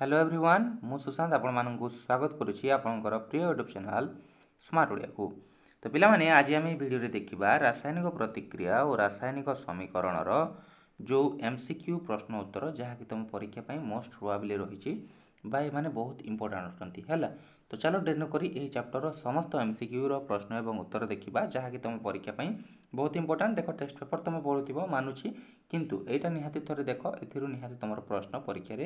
hello everyone মু সুশান্ত আপনার স্বাগত করুছি আপনার প্রিয় ইউট্যুব চ্যানেল স্মার্ট ওড়িয়াকু তো পিলামানে আজ আমি ভিডিওরে দেখিবা রাসায়নিক প্রতিক্রিয়া ও রাসায়নিক সমীকরণর যে এমসিকিউ প্রশ্ন উত্তর যা কি তুম পরীক্ষা পাই মোস্ট প্রোবাবলি রয়েছে বা এমানে বহুত ইম্পর্টাট অনেক হ্যাঁ তো চালো ডের নকি এই চ্যাপ্টর সমস্ত এমসিকিউর প্রশ্ন এবং উত্তর দেখিবা যা কি তুম পরীক্ষা পাই বহুত ইম্পর্টাট দেখ টেক্সট পেপর তুম পড়ুব মানুছি କିନ୍ତୁ ଏଇଟା ନିହାତି ଥରେ ଦେଖ ଏଥିରୁ ନିହାତି ତୁମର ପ୍ରଶ୍ନ ପରୀକ୍ଷାରେ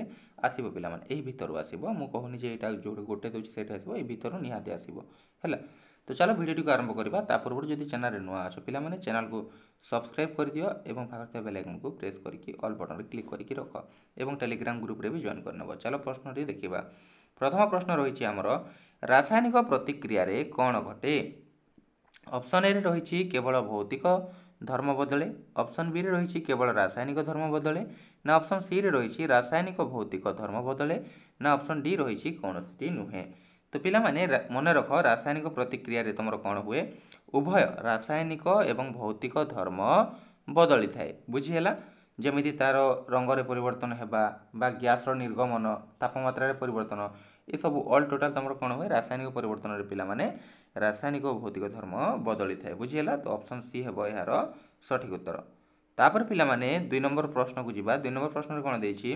ଆସିବ ପିଲାମାନେ ଏଇ ଭିତରୁ ଆସିବ ମୁଁ କହୁନି ଯେ ଏଇଟା ଯେଉଁଟା ଗୋଟେ ଦେଉଛି ସେଇଟା ଆସିବ ଏଇ ଭିତରୁ ନିହାତି ଆସିବ ହେଲା ତ ଚାଲ ଭିଡ଼ିଓଟିକୁ ଆରମ୍ଭ କରିବା ତା ପୂର୍ବରୁ ଯଦି ଚ୍ୟାନେଲରେ ନୂଆ ଅଛ ପିଲାମାନେ ଚ୍ୟାନେଲକୁ ସବସ୍କ୍ରାଇବ୍ କରିଦିଅ ଏବଂ ପାଖରେ ବେଲ୍ ଆଇକନ୍କୁ ପ୍ରେସ୍ କରିକି ଅଲ୍ ବଟନ୍ରେ କ୍ଲିକ୍ କରିକି ରଖ ଏବଂ ଟେଲିଗ୍ରାମ ଗ୍ରୁପ୍ରେ ବି ଜଏନ୍ କରିନେବ ଚାଲ ପ୍ରଶ୍ନଟି ଦେଖିବା ପ୍ରଥମ ପ୍ରଶ୍ନ ରହିଛି ଆମର ରାସାୟନିକ ପ୍ରତିକ୍ରିୟାରେ କ'ଣ ଘଟେ ଅପସନ୍ ଏରେ ରହିଛି କେବଳ ଭୌତିକ ধর্ম বদলে অপশন বি রে রয়েছে কেবল রাসায়নিক ধর্ম বদলে না অপশন সি রে রয়েছে রাসায়নিক ভৌতিক ধর্ম বদলে না অপশন ডি রয়েছে কোণসিটি নুহে তো পিলামানে মনে রখ রাসায়নিক প্রতিক্রিয়ারে তোমার কোণ হুয়ে উভয় রাসায়নিক এবং ভৌতিক ধর্ম বদলি থাকে বুঝিহেলা ଯେମିତି ତା'ର ରଙ୍ଗରେ ପରିବର୍ତ୍ତନ ହେବା ବା ଗ୍ୟାସ୍ର ନିର୍ଗମନ ତାପମାତ୍ରାରେ ପରିବର୍ତ୍ତନ ଏସବୁ ଅଲ୍ ଟୋଟାଲ୍ ତୁମର କ'ଣ ହୁଏ ରାସାୟନିକ ପରିବର୍ତ୍ତନରେ ପିଲାମାନେ ରାସାୟନିକ ଓ ଭୌତିକ ଧର୍ମ ବଦଳିଥାଏ ବୁଝିହେଲା ତ ଅପସନ୍ ସି ହେବ ଏହାର ସଠିକ୍ ଉତ୍ତର ତାପରେ ପିଲାମାନେ ଦୁଇ ନମ୍ବର ପ୍ରଶ୍ନକୁ ଯିବା ଦୁଇ ନମ୍ବର ପ୍ରଶ୍ନରେ କ'ଣ ଦେଇଛି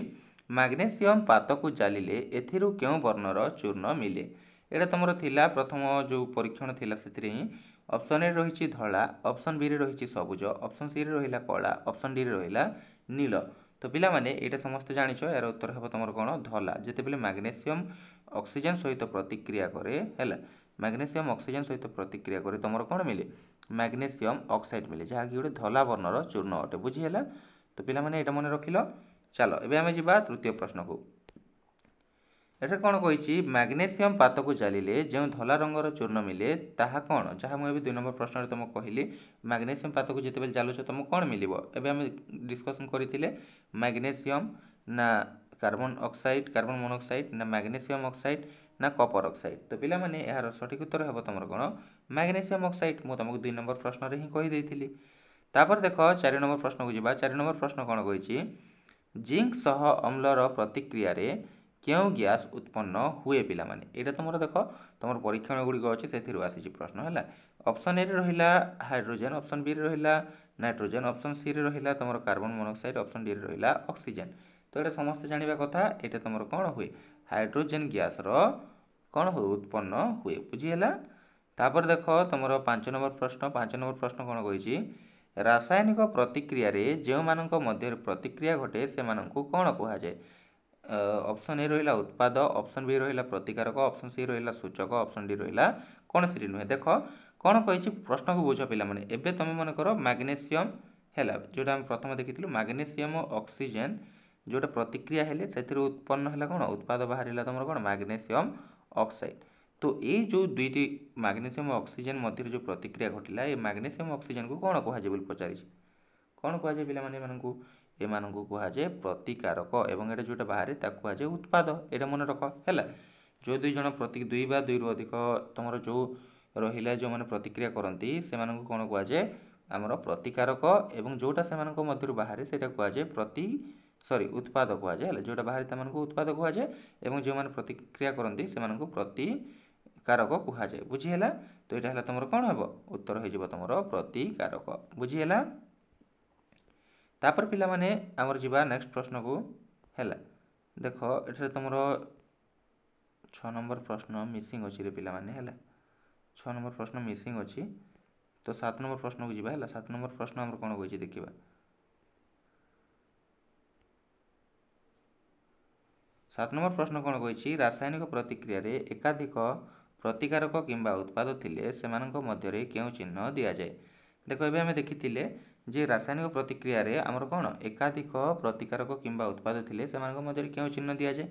ମାଗ୍ନେସିୟମ୍ ପାତକୁ ଜାଲିଲେ ଏଥିରୁ କେଉଁ ବର୍ଣ୍ଣର ଚୂର୍ଣ୍ଣ ମିଳେ ଏଇଟା ତୁମର ଥିଲା ପ୍ରଥମ ଯେଉଁ ପରୀକ୍ଷଣ ଥିଲା ସେଥିରେ ହିଁ ଅପସନ୍ ଏ ରହିଛି ଧଳା ଅପସନ୍ ବିରେ ରହିଛି ସବୁଜ ଅପସନ୍ ସିରେ ରହିଲା କଳା ଅପସନ୍ ଡିରେ ରହିଲା ନୀଳ ତ ପିଲାମାନେ ଏଇଟା ସମସ୍ତେ ଜାଣିଛ ଏହାର ଉତ୍ତର ହେବ ତୁମର କ'ଣ ଧଳା ଯେତେବେଳେ ମାଗ୍ନେସିୟମ୍ ଅକ୍ସିଜେନ୍ ସହିତ ପ୍ରତିକ୍ରିୟା କରେ ହେଲା ম্যাগনেসিয়াম অক্সিজেন সহিত প্রতিক্রিয়া করে তোমার কোণ মিলে ম্যাগনেসিয়াম অক্সাইড মিলে যা কি গোটে ধলা বর্ণর চূর্ণ অটে বুঝিলা তো পিলামানে এটা মনে রাখিল চাল এবে আমি যা তৃতীয় প্রশ্নকু ଏଠାରେ କ'ଣ କହିଛି ମ୍ୟାଗ୍ନେସିୟମ୍ ପାତକୁ ଚାଲିଲେ ଯେଉଁ ଧଳା ରଙ୍ଗର ଚୂର୍ଣ୍ଣ ମିଳେ ତାହା କ'ଣ ଯାହା ମୁଁ ଏବେ ଦୁଇ ନମ୍ବର ପ୍ରଶ୍ନରେ ତୁମକୁ କହିଲି ମ୍ୟାଗ୍ନେସିୟମ୍ ପାତକୁ ଯେତେବେଳେ ଚାଲୁଛ ତୁମକୁ କ'ଣ ମିଳିବ ଏବେ ଆମେ ଡିସ୍କସନ୍ କରିଥିଲେ ମ୍ୟାଗ୍ନେସିୟମ୍ ନା କାର୍ବନ୍ ଅକ୍ସାଇଡ଼୍ କାର୍ବନ୍ ମୋନୋକ୍ସାଇଡ଼୍ ନା ମ୍ୟାଗ୍ନେସିୟମ୍ ଅକ୍ସାଇଡ଼୍ ନା କପର ଅକ୍ସାଇଡ୍ ତ ପିଲାମାନେ ଏହାର ସଠିକ୍ ଉତ୍ତର ହେବ ତୁମର କ'ଣ ମ୍ୟାଗ୍ନେସିୟମ୍ ଅକ୍ସାଇଡ୍ ମୁଁ ତୁମକୁ ଦୁଇ ନମ୍ବର ପ୍ରଶ୍ନରେ ହିଁ କହିଦେଇଥିଲି ତାପରେ ଦେଖ ଚାରି ନମ୍ବର ପ୍ରଶ୍ନକୁ ଯିବା ଚାରି ନମ୍ବର ପ୍ରଶ୍ନ କ'ଣ କହିଛି ଜିଙ୍କ୍ ସହ ଅମ୍ଳର ପ୍ରତିକ୍ରିୟାରେ କେଉଁ ଗ୍ୟାସ୍ ଉତ୍ପନ୍ନ ହୁଏ ପିଲାମାନେ ଏଇଟା ତୁମର ଦେଖ ତୁମର ପରୀକ୍ଷଣ ଗୁଡ଼ିକ ଅଛି ସେଥିରୁ ଆସିଛି ପ୍ରଶ୍ନ ହେଲା ଅପସନ୍ ଏରେ ରହିଲା ହାଇଡ୍ରୋଜେନ୍ ଅପସନ୍ ବିରେ ରହିଲା ନାଇଟ୍ରୋଜେନ୍ ଅପସନ୍ ସିରେ ରହିଲା ତୁମର କାର୍ବନ୍ ମନୋକ୍ସାଇଡ଼୍ ଅପସନ୍ ଡିରେ ରହିଲା ଅକ୍ସିଜେନ୍ ତ ଏଇଟା ସମସ୍ତେ ଜାଣିବା କଥା ଏଇଟା ତୁମର କ'ଣ ହୁଏ ହାଇଡ୍ରୋଜେନ୍ ଗ୍ୟାସ୍ର କ'ଣ ହୁଏ ଉତ୍ପନ୍ନ ହୁଏ ବୁଝିହେଲା ତାପରେ ଦେଖ ତୁମର ପାଞ୍ଚ ନମ୍ବର ପ୍ରଶ୍ନ ପାଞ୍ଚ ନମ୍ବର ପ୍ରଶ୍ନ କ'ଣ କହିଛି ରାସାୟନିକ ପ୍ରତିକ୍ରିୟାରେ ଯେଉଁମାନଙ୍କ ମଧ୍ୟରେ ପ୍ରତିକ୍ରିୟା ଘଟେ ସେମାନଙ୍କୁ କ'ଣ କୁହାଯାଏ ଅପସନ୍ ଏ ରହିଲା ଉତ୍ପାଦ ଅପସନ୍ ବି ରହିଲା ପ୍ରତିକାରକ ଅପସନ୍ ସି ରହିଲା ସୂଚକ ଅପସନ୍ ଡି ରହିଲା କୌଣସିଟି ନୁହେଁ ଦେଖ କ'ଣ କହିଛି ପ୍ରଶ୍ନକୁ ବୁଝ ପିଲାମାନେ ଏବେ ତୁମେ ମନେକର ମ୍ୟାଗ୍ନେସିୟମ୍ ହେଲା ଯେଉଁଟା ଆମେ ପ୍ରଥମ ଦେଖିଥିଲୁ ମ୍ୟାଗ୍ନେସିୟମ୍ ଓ ଅକ୍ସିଜେନ୍ ଯେଉଁଟା ପ୍ରତିକ୍ରିୟା ହେଲେ ସେଥିରୁ ଉତ୍ପନ୍ନ ହେଲା କ'ଣ ଉତ୍ପାଦ ବାହାରିଲା ତୁମର କ'ଣ ମାଗ୍ନେସିୟମ୍ ଅକ୍ସାଇଡ୍ তো এই যে দুইটি ম্যাগনেসিয়াম অক্সিজেন মধ্যে যে প্রতিক্রিয়া ঘটিলা এই ম্যাগনেসিয়াম অক্সিজেনকু কোণ কুহযায় বলে পচারিছি কোণ কুহযায় পিলামানে এমানকু এমানকু কুহযায় প্রতিকারক এবং এটা যেটা বাহারে তাকে কুহযায় উৎপাদ এটা মনে রখ হেলা যে দুই জন প্রতি দুই বা দুইরু অধিক তোমার যে রহিলা যে প্রতিক্রিয়া করতে সে কোণ কুহযায় আমার প্রতিকারক এবং যেটা সে মধ্যে বাহারে সেটা কুহযায় প্রতি সরি উৎপাদ কুহযায় হলে যেটা বাহারি তাকে উৎপাদ কুহযায় এবং যে প্রতিক্রিয়া করতে সে প্রতিকারক কুহযায় বুঝিহেলা তো এটা হল তোমার কম হব উত্তর হয়ে যাব তোমার প্রতিকারক বুঝিহেলা তাপর পিলা মানে আমার যা নেক্সট প্রশ্নকু হলা দেখ এটার তোমার ছ নম্বর প্রশ্ন মিসিং অছি পিলা মানে হলা ছ নম্বর প্রশ্ন মিসিং অছি তো সাত নম্বর প্রশ্নকু যা হলা সাত নম্বর প্রশ্ন আমার কম কইছে দেখিবা ସାତ ନମ୍ବର ପ୍ରଶ୍ନ କ'ଣ କହିଛି ରାସାୟନିକ ପ୍ରତିକ୍ରିୟାରେ ଏକାଧିକ ପ୍ରତିକାରକ କିମ୍ବା ଉତ୍ପାଦ ଥିଲେ ସେମାନଙ୍କ ମଧ୍ୟରେ କେଉଁ ଚିହ୍ନ ଦିଆଯାଏ ଦେଖ ଏବେ ଆମେ ଦେଖିଥିଲେ ଯେ ରାସାୟନିକ ପ୍ରତିକ୍ରିୟାରେ ଆମର କ'ଣ ଏକାଧିକ ପ୍ରତିକାରକ କିମ୍ବା ଉତ୍ପାଦ ଥିଲେ ସେମାନଙ୍କ ମଧ୍ୟରେ କେଉଁ ଚିହ୍ନ ଦିଆଯାଏ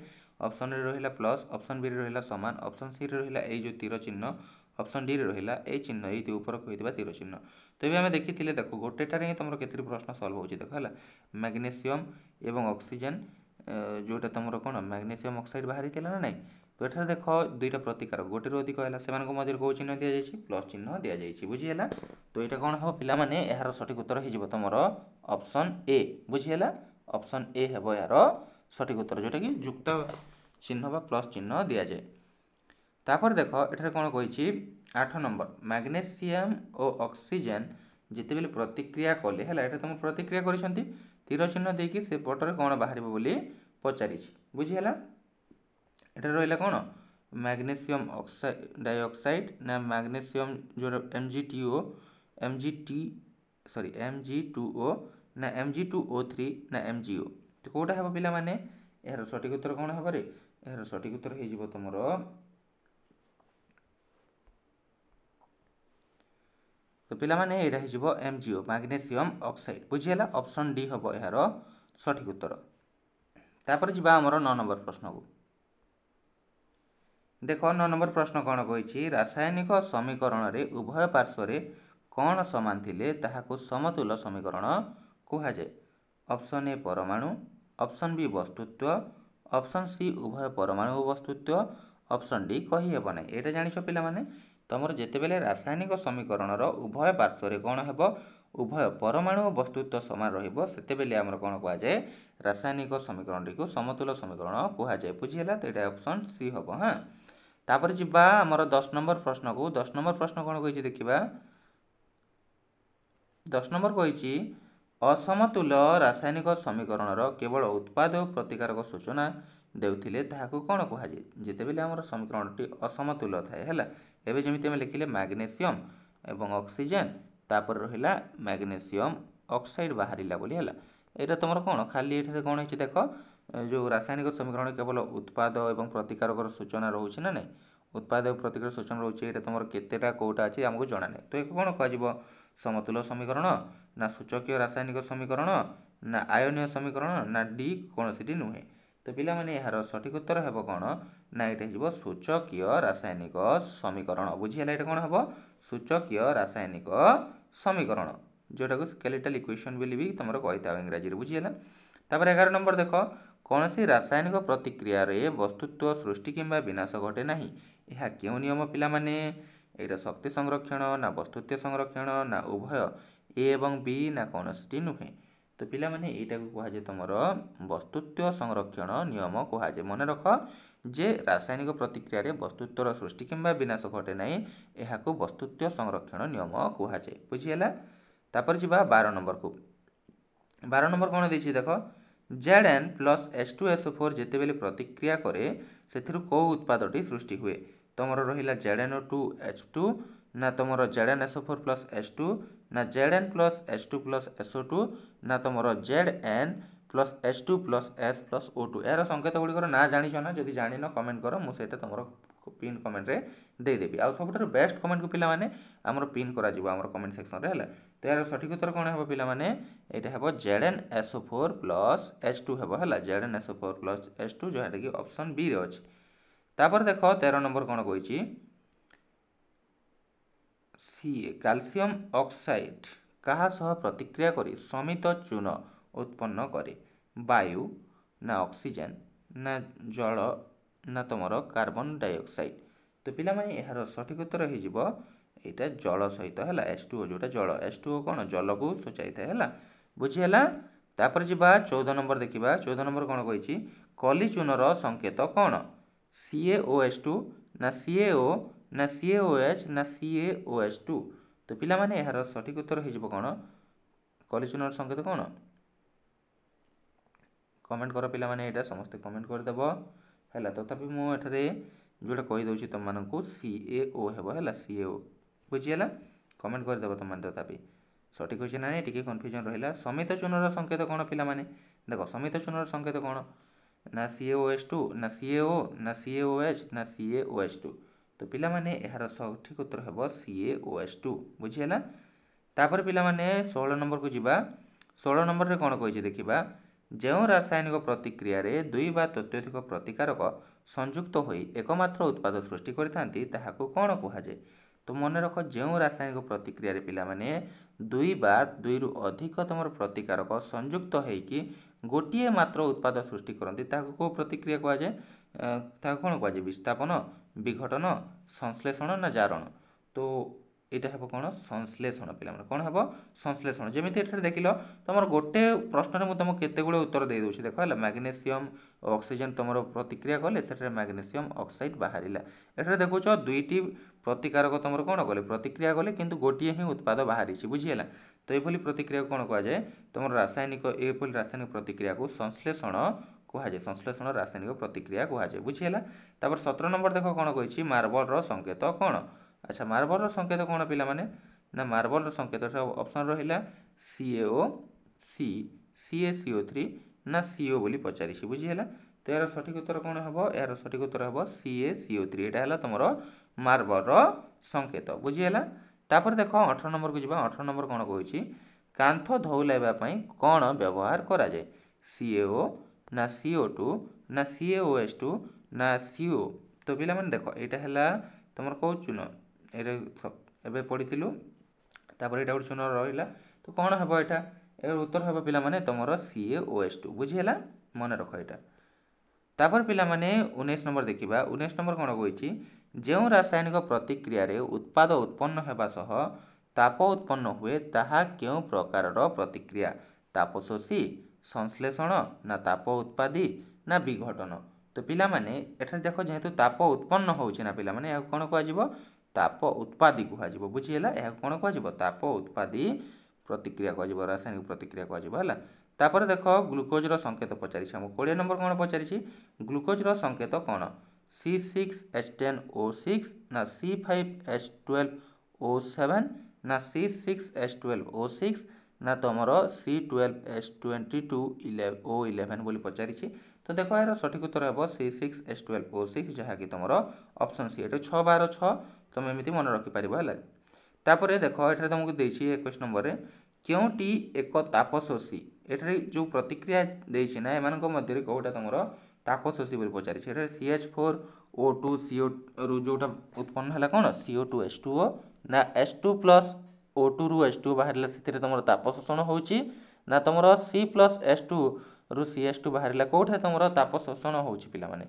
ଅପ୍ସନ୍ରେ ରହିଲା ପ୍ଲସ୍ ଅପ୍ସନ୍ ବିରେ ରହିଲା ସମାନ ଅପ୍ସନ୍ ସିରେ ରହିଲା ଏଇ ଯେଉଁ ତୀର ଚିହ୍ନ ଅପ୍ସନ୍ ଡିରେ ରହିଲା ଏଇ ଚିହ୍ନ ଏଇ ଉପରକୁ ହୋଇଥିବା ତୀର ଚିହ୍ନ ତେବେ ଆମେ ଦେଖିଥିଲେ ଦେଖ ଗୋଟେଟାରେ ହିଁ ତୁମର କେତୋଟି ପ୍ରଶ୍ନ ସଲ୍ଭ ହେଉଛି ଦେଖ ହେଲା ମ୍ୟାଗ୍ନେସିୟମ୍ ଏବଂ ଅକ୍ସିଜେନ୍ ଯେଉଁଟା ତୁମର କ'ଣ ମାଗ୍ନେସିୟମ୍ ଅକ୍ସାଇଡ଼୍ ବାହାରିଥିଲା ନା ନାହିଁ ତ ଏଠାରେ ଦେଖ ଦୁଇଟା ପ୍ରତିକାର ଗୋଟେରୁ ଅଧିକ ହେଲା ସେମାନଙ୍କ ମଧ୍ୟରେ କେଉଁ ଚିହ୍ନ ଦିଆଯାଇଛି ପ୍ଲସ୍ ଚିହ୍ନ ଦିଆଯାଇଛି ବୁଝିହେଲା ତ ଏଇଟା କ'ଣ ହେବ ପିଲାମାନେ ଏହାର ସଠିକ୍ ଉତ୍ତର ହେଇଯିବ ତୁମର ଅପସନ୍ ଏ ବୁଝିହେଲା ଅପସନ୍ ଏ ହେବ ଏହାର ସଠିକ୍ ଉତ୍ତର ଯେଉଁଟାକି ଯୁକ୍ତ ଚିହ୍ନ ବା ପ୍ଲସ୍ ଚିହ୍ନ ଦିଆଯାଏ ତାପରେ ଦେଖ ଏଠାରେ କ'ଣ କହିଛି ଆଠ ନମ୍ବର ମ୍ୟାଗ୍ନେସିୟମ୍ ଓ ଅକ୍ସିଜେନ୍ ଯେତେବେଳେ ପ୍ରତିକ୍ରିୟା କଲେ ହେଲା ଏଠାରେ ତୁମ ପ୍ରତିକ୍ରିୟା କରିଛନ୍ତି ତୀର ଚିହ୍ନ ଦେଇକି ସେ ପଟରେ କ'ଣ ବାହାରିବ ବୋଲି ପଚାରିଛି ବୁଝିହେଲା ଏଠାରେ ରହିଲା କ'ଣ ମ୍ୟାଗ୍ନେସିୟମ୍ ଅକ୍ସାଇଡ଼ ଡାଇଅକ୍ସାଇଡ଼ ନା ମ୍ୟାଗ୍ନେସିୟମ୍ ଯେଉଁଟା M G T O M G T sorry M G two O ନା M G two O three ନା ଏମ୍ ଜି ଓ ତ କେଉଁଟା ହେବ ପିଲାମାନେ ଏହାର ସଠିକ୍ ଉତ୍ତର କ'ଣ ହେବରେ ଏହାର ସଠିକ୍ ଉତ୍ତର ହେଇଯିବ ତୁମର ପିଲାମାନେ ଏଇଟା ହେଇଯିବ ଏମ୍ ଜିଓ ମାଗ୍ନେସିୟମ୍ ଅକ୍ସାଇଡ଼୍ ବୁଝିହେଲା ଅପ୍ସନ୍ ଡି ହେବ ଏହାର ସଠିକ୍ ଉତ୍ତର ତାପରେ ଯିବା ଆମର ନଅ ନମ୍ବର ପ୍ରଶ୍ନକୁ ଦେଖ ନଅ ନମ୍ବର ପ୍ରଶ୍ନ କ'ଣ କହିଛି ରାସାୟନିକ ସମୀକରଣରେ ଉଭୟ ପାର୍ଶ୍ୱରେ କ'ଣ ସମାନ ଥିଲେ ତାହାକୁ ସମତୁଲ ସମୀକରଣ କୁହାଯାଏ ଅପ୍ସନ୍ ଏ ପରମାଣୁ ଅପ୍ସନ୍ ବି ବସ୍ତୁତ୍ୱ ଅପ୍ସନ୍ ସି ଉଭୟ ପରମାଣୁ ବସ୍ତୁତ୍ୱ ଅପ୍ସନ୍ ଡି କହିହେବ ନାହିଁ ଏଇଟା ଜାଣିଛ ପିଲାମାନେ ତୁମର ଯେତେବେଳେ ରାସାୟନିକ ସମୀକରଣର ଉଭୟ ପାର୍ଶ୍ୱରେ କ'ଣ ହେବ ଉଭୟ ପରମାଣୁ ଓ ବସ୍ତୁତ୍ୱ ସମାନ ରହିବ ସେତେବେଳେ ଆମର କ'ଣ କୁହାଯାଏ ରାସାୟନିକ ସମୀକରଣଟିକୁ ସମତୁଲ ସମୀକରଣ କୁହାଯାଏ ବୁଝିହେଲା ତ ଏଇଟା ଅପସନ୍ ସି ହେବ ହାଁ ତାପରେ ଯିବା ଆମର ଦଶ ନମ୍ବର ପ୍ରଶ୍ନକୁ ଦଶ ନମ୍ବର ପ୍ରଶ୍ନ କ'ଣ କହିଛି ଦେଖିବା ଦଶ ନମ୍ବର କହିଛି ଅସମତୁଲ ରାସାୟନିକ ସମୀକରଣର କେବଳ ଉତ୍ପାଦ ଓ ପ୍ରତିକାରକ ସୂଚନା ଦେଉଥିଲେ ତାହାକୁ କ'ଣ କୁହାଯାଏ ଯେତେବେଳେ ଆମର ସମୀକରଣଟି ଅସମତୁଲ ଥାଏ ହେଲା ଏବେ ଯେମିତି ଆମେ ଲେଖିଲେ ମ୍ୟାଗ୍ନେସିୟମ୍ ଏବଂ ଅକ୍ସିଜେନ୍ ତାପରେ ରହିଲା ମ୍ୟାଗ୍ନେସିୟମ୍ ଅକ୍ସାଇଡ଼୍ ବାହାରିଲା ବୋଲି ହେଲା ଏଇଟା ତୁମର କ'ଣ ଖାଲି ଏଠାରେ କ'ଣ ହେଇଛି ଦେଖ ଯେଉଁ ରାସାୟନିକ ସମୀକରଣ କେବଳ ଉତ୍ପାଦ ଏବଂ ପ୍ରତିକାରକର ସୂଚନା ରହୁଛି ନା ନାହିଁ ଉତ୍ପାଦ ଏବଂ ପ୍ରତିକାର ସୂଚନା ରହୁଛି ଏଇଟା ତୁମର କେତେଟା କେଉଁଟା ଅଛି ଆମକୁ ଜଣା ନାହିଁ ତ ଏକ କ'ଣ କୁହାଯିବ ସମତୁଲ ସମୀକରଣ ନା ସୂଚକୀୟ ରାସାୟନିକ ସମୀକରଣ ନା ଆୟନୀୟ ସମୀକରଣ ନା ଡି କୌଣସିଟି ନୁହେଁ তো ପିଲାମାନେ ଏହାର ସଠିକ୍ ଉତ୍ତର ହେବ କ'ଣ ନା ଏଇଟା ହେଇଯିବ ସୂଚକୀୟ ରାସାୟନିକ ସମୀକରଣ ବୁଝିହେଲା ଏଇଟା କ'ଣ ହେବ ସୂଚକୀୟ ରାସାୟନିକ ସମୀକରଣ ଯେଉଁଟାକୁ ସ୍କେଲେଟାଲ୍ ଇକ୍ୱେସନ୍ ବୋଲି ବି ତୁମର କହିଥାଉ ଇଂରାଜୀରେ ବୁଝିହେଲା ତାପରେ ଏଗାର ନମ୍ବର ଦେଖ କୌଣସି ରାସାୟନିକ ପ୍ରତିକ୍ରିୟାରେ ବସ୍ତୁତ୍ୱ ସୃଷ୍ଟି କିମ୍ବା ବିନାଶ ଘଟେ ନାହିଁ ଏହା କେଉଁ ନିୟମ ପିଲାମାନେ ଏଇଟା ଶକ୍ତି ସଂରକ୍ଷଣ ନା ବସ୍ତୁତ୍ୱ ସଂରକ୍ଷଣ ନା ଉଭୟ ଏ ଏବଂ ବି ନା କୌଣସିଟି ନୁହେଁ ତ ପିଲାମାନେ ଏଇଟାକୁ କୁହାଯାଏ ତୁମର ବସ୍ତୁତ୍ୱ ସଂରକ୍ଷଣ ନିୟମ କୁହାଯାଏ ମନେରଖ ଯେ ରାସାୟନିକ ପ୍ରତିକ୍ରିୟାରେ ବସ୍ତୁତ୍ୱର ସୃଷ୍ଟି କିମ୍ବା ବିନାଶ ଘଟେ ନାହିଁ ଏହାକୁ ବସ୍ତୁତ୍ୱ ସଂରକ୍ଷଣ ନିୟମ କୁହାଯାଏ ବୁଝିହେଲା ତାପରେ ଯିବା ବାର ନମ୍ବରକୁ ବାର ନମ୍ବର କ'ଣ ଦେଇଛି ଦେଖ Z N plus S two S four ଯେତେବେଳେ ପ୍ରତିକ୍ରିୟା କରେ ସେଥିରୁ କେଉଁ ଉତ୍ପାଦଟି ସୃଷ୍ଟି ହୁଏ ତୁମର ରହିଲା Z N O two H two ନା ତୁମର Z N S O four plus S two ନା Z N plus S two plus S O two ନା ତୁମର Z N plus H two plus S plus O two ଏହାର ସଙ୍କେତ ଗୁଡ଼ିକର ନାଁ ଜାଣିଛ ନା ଯଦି ଜାଣିନ କମେଣ୍ଟ କର ମୁଁ ସେଇଟା ତୁମର ପିନ୍ କମେଣ୍ଟରେ ଦେଇଦେବି ଆଉ ସବୁଠାରୁ ବେଷ୍ଟ କମେଣ୍ଟକୁ ପିଲାମାନେ ଆମର ପିନ୍ କରାଯିବ ଆମର କମେଣ୍ଟ ସେକ୍ସନରେ ହେଲା ତ ଏହାର ସଠିକ ଉତ୍ତର କ'ଣ ହେବ ପିଲାମାନେ ଏଇଟା ହେବ Z N S O four plus H two ହେବ ହେଲା Z N S O four plus H two ଯେଉଁଟାକି ଅପସନ୍ ବିରେ ଅଛି ତାପରେ ଦେଖ ତେର ନମ୍ବର କ'ଣ କହିଛି ସିଏ କ୍ୟାଲସିୟମ୍ ଅକ୍ସାଇଡ଼ କାହା ସହ ପ୍ରତିକ୍ରିୟା କରି ସମିତ ଚୂନ ଉତ୍ପନ୍ନ କରେ ବାୟୁ ନା ଅକ୍ସିଜେନ୍ ନା ଜଳ ନା ତୁମର କାର୍ବନ୍ ଡାଇଅକ୍ସାଇଡ଼୍ ତ ପିଲାମାନେ ଏହାର ସଠିକ୍ ଉତ୍ତର ହେଇଯିବ ଏଇଟା ଜଳ ସହିତ ହେଲା ଏସ୍ ଟୁ ଓ ଯେଉଁଟା ଜଳ ଏସ୍ ଟୁ ଓ କ'ଣ ଜଳକୁ ସୂଚାଇଥାଏ ହେଲା ବୁଝିହେଲା ତାପରେ ଯିବା ଚଉଦ ନମ୍ବର ଦେଖିବା ଚଉଦ ନମ୍ବର କ'ଣ କହିଛି କଲିଚୂନର ସଂକେତ କ'ଣ ସିଏ ଓ ଏସ୍ ଟୁ ନା ସିଏ ଓ ନା ସିଏ ଓ ଏଚ୍ ନା ସିଏ ଓ ଏଚ୍ ଟୁ তো ପିଲାମାନେ ଏହାର ସଠିକ୍ ଉତ୍ତର ହୋଇଯିବ କ'ଣ କଲିଚୂନର ସଂକେତ କ'ଣ କମେଣ୍ଟ କର ପିଲାମାନେ ଏଇଟା ସମସ୍ତେ କମେଣ୍ଟ କରିଦେବ ହେଲା ତଥାପି ମୁଁ ଏଠାରେ ଯେଉଁଟା କହିଦେଉଛି ତୁମମାନଙ୍କୁ ସି ଏ ଓ ହେବ ହେଲା ସି ଏ ଓ ବୁଝିହେଲା କମେଣ୍ଟ କରିଦେବ ତୁମମାନେ ତଥାପି ସଠିକ୍ ଅଛି ନା ନାହିଁ ଟିକେ କନଫ୍ୟୁଜନ୍ ରହିଲା ସମିତ ଚୂନର ସଂକେତ କ'ଣ ପିଲାମାନେ ଦେଖ ସମିତ ଚୂନର ସଂକେତ କ'ଣ ନା C A O S two ନା ସି ଏ ଓ ନା ସି ଏ ଓ ଏଚ୍ ନା C A O S two तो पाने सठिक उत्तर हे सी एस टू बुझीला तापर पाने षोह नंबर को जी षोह नंबर में कौन कही देखा जो रासायनिक प्रतिक्रिय दुई बा तत्यधिक प्रतिकारक संयुक्त हो एकम्र उत्पाद सृष्टि ताक कौन कहुए तो मन रख जो रासायनिक प्रतिक्रिय पाने दुई बा दुई रु अधिकतम प्रतिकारक संयुक्त हो कि गोटे मात्र उत्पाद सृष्टि करती प्रतिक्रिया कहुए कौन कहुए विस्थापन বিঘটন সংশ্লেষণ না ଜାରଣ তো এটা ହେବ କ'ଣ ସଂଶ୍ଲେଷଣ ପିଲାମାନେ କ'ଣ ହେବ ସଂଶ୍ଲେଷଣ ଯେମିତି ଏଠାରେ ଦେଖିଲ ତୁମର ଗୋଟେ ପ୍ରଶ୍ନରେ ମୁଁ ତୁମକୁ କେତେଗୁଡ଼ିଏ ଉତ୍ତର ଦେଇଦେଉଛି ଦେଖ ହେଲା ମ୍ୟାଗ୍ନେସିୟମ୍ ଅକ୍ସିଜେନ୍ ତୁମର ପ୍ରତିକ୍ରିୟା କଲେ ସେଠାରେ ମ୍ୟାଗ୍ନେସିୟମ୍ ଅକ୍ସାଇଡ଼୍ ବାହାରିଲା ଏଠାରେ ଦେଖୁଛ ଦୁଇଟି ପ୍ରତିକାରକ ତୁମର କ'ଣ କଲେ ପ୍ରତିକ୍ରିୟା କଲେ କିନ୍ତୁ ଗୋଟିଏ ହିଁ ଉତ୍ପାଦ ବାହାରିଛି ବୁଝିହେଲା ତ ଏଭଳି ପ୍ରତିକ୍ରିୟାକୁ କ'ଣ କୁହାଯାଏ ତୁମର ରାସାୟନିକ ଏଭଳି ରାସାୟନିକ ପ୍ରତିକ୍ରିୟାକୁ ସଂଶ୍ଲେଷଣ କୁହାଯାଏ ସଂଶ୍ଳେଷଣ ରାସାୟନିକ ପ୍ରତିକ୍ରିୟା କୁହାଯାଏ ବୁଝିହେଲା ତାପରେ ସତର ନମ୍ବର ଦେଖ କ'ଣ କହିଛି ମାର୍ବଲର ସଂକେତ କ'ଣ ଆଚ୍ଛା ମାର୍ବଲର ସଂକେତ କ'ଣ ପିଲାମାନେ ନା ମାର୍ବଲର ସଂକେତ ଅପସନ୍ ରହିଲା C A O C C A C O three ନା ସିଓ ବୋଲି ପଚାରିଛି ବୁଝିହେଲା ତ ଏହାର ସଠିକ ଉତ୍ତର କ'ଣ ହେବ ଏହାର ସଠିକ ଉତ୍ତର ହେବ ସିଏ ସିଓ ଥ୍ରୀ ଏଇଟା ହେଲା ତୁମର ମାର୍ବଲର ସଂକେତ ବୁଝିହେଲା ତାପରେ ଦେଖ ଅଠର ନମ୍ବରକୁ ଯିବା ଅଠର ନମ୍ବର କ'ଣ କହୁଛି କାନ୍ଥ ଧଉଲାଇବା ପାଇଁ କ'ଣ ବ୍ୟବହାର କରାଯାଏ ସିଏଓ ନା ସିଓ ଟୁ ନା ସିଏ ଓ ଏସ୍ ଟୁ ନା ସିଓ ତ ପିଲାମାନେ ଦେଖ ଏଇଟା ହେଲା ତୁମର କେଉଁ ଚୂନ ଏଇଟା ଏବେ ପଢ଼ିଥିଲୁ ତାପରେ ଏଇଟା ଗୋଟେ ଚୂନ ରହିଲା ତ କ'ଣ ହେବ ଏଇଟା ଏହାର ଉତ୍ତର ହେବ ପିଲାମାନେ ତୁମର ସିଏ ଓ ଏସ୍ ଟୁ ବୁଝିହେଲା ମନେ ରଖ ଏଇଟା ତାପରେ ପିଲାମାନେ ଉଣେଇଶ ନମ୍ବର ଦେଖିବା ଉଣେଇଶ ନମ୍ବର କ'ଣ କହିଛି ଯେଉଁ ରାସାୟନିକ ପ୍ରତିକ୍ରିୟାରେ ଉତ୍ପାଦ ଉତ୍ପନ୍ନ ହେବା ସହ ତାପ ଉତ୍ପନ୍ନ ହୁଏ ତାହା କେଉଁ ପ୍ରକାରର ପ୍ରତିକ୍ରିୟା ତାପଶୋଷୀ সংশ্লেষণ না তাপ উৎপাদি না বিঘটন তো পিলাମାନେ এখানে দেখো যেহেতু তাপ উৎপন্ন হচ্ছে না পিলাମାନେ এখন কোণ কুহযিব তাপ উৎপাদি বুঝি বুঝিলা এখন কোণ কুহযিব তাপ উৎপাদি প্রতিক্রিয়া কুহযিব রাসায়নিক প্রতিক্রিয়া কুহযিব হলা তাপরে দেখ গ্লুকোজর সংকেত পচারিছি আমি কোড়িয়ে নম্বর কোণ পচারিছি গ্লুকোজর সংকেত কোণ C six H ten O six না C five H twelve O seven না C six H twelve O six ନା ତୁମର C twelve S twenty two O eleven ବୋଲି ପଚାରିଛି ତ ଦେଖ ଏହାର ସଠିକ୍ ଉତ୍ତର ହେବ C six S twelve O six ଯାହାକି ତୁମର ଅପସନ୍ ସି ଏଠି ଛଅ ବାର ଛଅ ତୁମେ ଏମିତି ମନେ ରଖିପାରିବ ହେଲା ତାପରେ ଦେଖ ଏଠାରେ ତୁମକୁ ଦେଇଛି ଏକୋଇଶ ନମ୍ବରରେ କେଉଁଟି ଏକ ତାପଶୋଷୀ ଏଠାରେ ଯେଉଁ ପ୍ରତିକ୍ରିୟା ଦେଇଛି ନା ଏମାନଙ୍କ ମଧ୍ୟରେ କେଉଁଟା ତୁମର ତାପଶୋଷୀ ବୋଲି ପଚାରିଛି ଏଠାରେ C H four O two C O ରୁ ଯେଉଁଟା ଉତ୍ପନ୍ନ ହେଲା କ'ଣ C O two S two O ନା ଏସ୍ ଟୁ ପ୍ଲସ୍ ଓ ଟୁରୁ ଏସ୍ ଟୁ ବାହାରିଲା ସେଥିରେ ତୁମର ତାପ ଶୋଷଣ ହେଉଛି ନା ତୁମର ସି ପ୍ଲସ୍ ଏସ୍ ଟୁରୁ ସି ଏସ୍ ଟୁ ବାହାରିଲା କେଉଁଠାରେ ତୁମର ତାପ ଶୋଷଣ ହେଉଛି ପିଲାମାନେ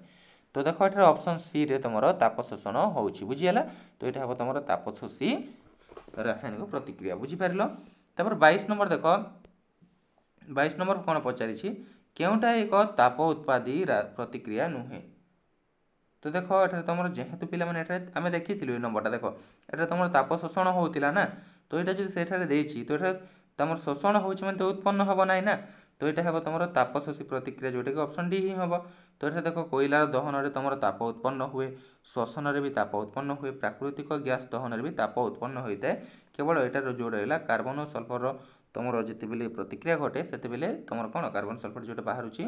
ତ ଦେଖ ଏଠାରେ ଅପସନ୍ ସିରେ ତୁମର ତାପ ଶୋଷଣ ହେଉଛି ବୁଝିଗଲା ତ ଏଇଟା ହେବ ତୁମର ତାପ ରାସାୟନିକ ପ୍ରତିକ୍ରିୟା ବୁଝିପାରିଲ ତାପରେ ବାଇଶ ନମ୍ବର ଦେଖ ବାଇଶ ନମ୍ବର କ'ଣ ପଚାରିଛି କେଉଁଟା ଏକ ତାପ ଉତ୍ପାଦୀ ପ୍ରତିକ୍ରିୟା ନୁହେଁ ତ ଦେଖ ଏଠାରେ ତୁମର ଯେହେତୁ ପିଲାମାନେ ଏଠାରେ ଆମେ ଦେଖିଥିଲୁ ଏଇ ନମ୍ବରଟା ଦେଖ ଏଠାରେ ତୁମର ତାପ ଶୋଷଣ ହେଉଥିଲା ନା এটা যদি সেଠାରେ ଦେଇଛି ତ ଏଠାରେ ତୁମର ଶୋଷଣ ହେଉଛି ମାନେ ତ ଉତ୍ପନ୍ନ ହେବ ନାହିଁ ନା ତ ଏଇଟା ହେବ ତୁମର ତାପଶୋଷୀ ପ୍ରତିକ୍ରିୟା ଯେଉଁଟାକି ଅପସନ୍ ଡି ହିଁ ହେବ ତ ଏଠାରେ ଦେଖ କୋଇଲାର ଦହନରେ ତୁମର ତାପ ଉତ୍ପନ୍ନ ହୁଏ ଶୋଷଣରେ ବି ତାପ ଉତ୍ପନ୍ନ ହୁଏ ପ୍ରାକୃତିକ ଗ୍ୟାସ୍ ଦହନରେ ବି ତାପ ଉତ୍ପନ୍ନ ହୋଇଥାଏ କେବଳ ଏଇଟାର ଯେଉଁ ରହିଲା କାର୍ବନ ଓ ସଲ୍ଫରର ତୁମର ଯେତେବେଳେ ପ୍ରତିକ୍ରିୟା ଘଟେ ସେତେବେଳେ ତୁମର କ'ଣ କାର୍ବନ ସଲ୍ଫର ଯେଉଁଟା ବାହାରୁଛି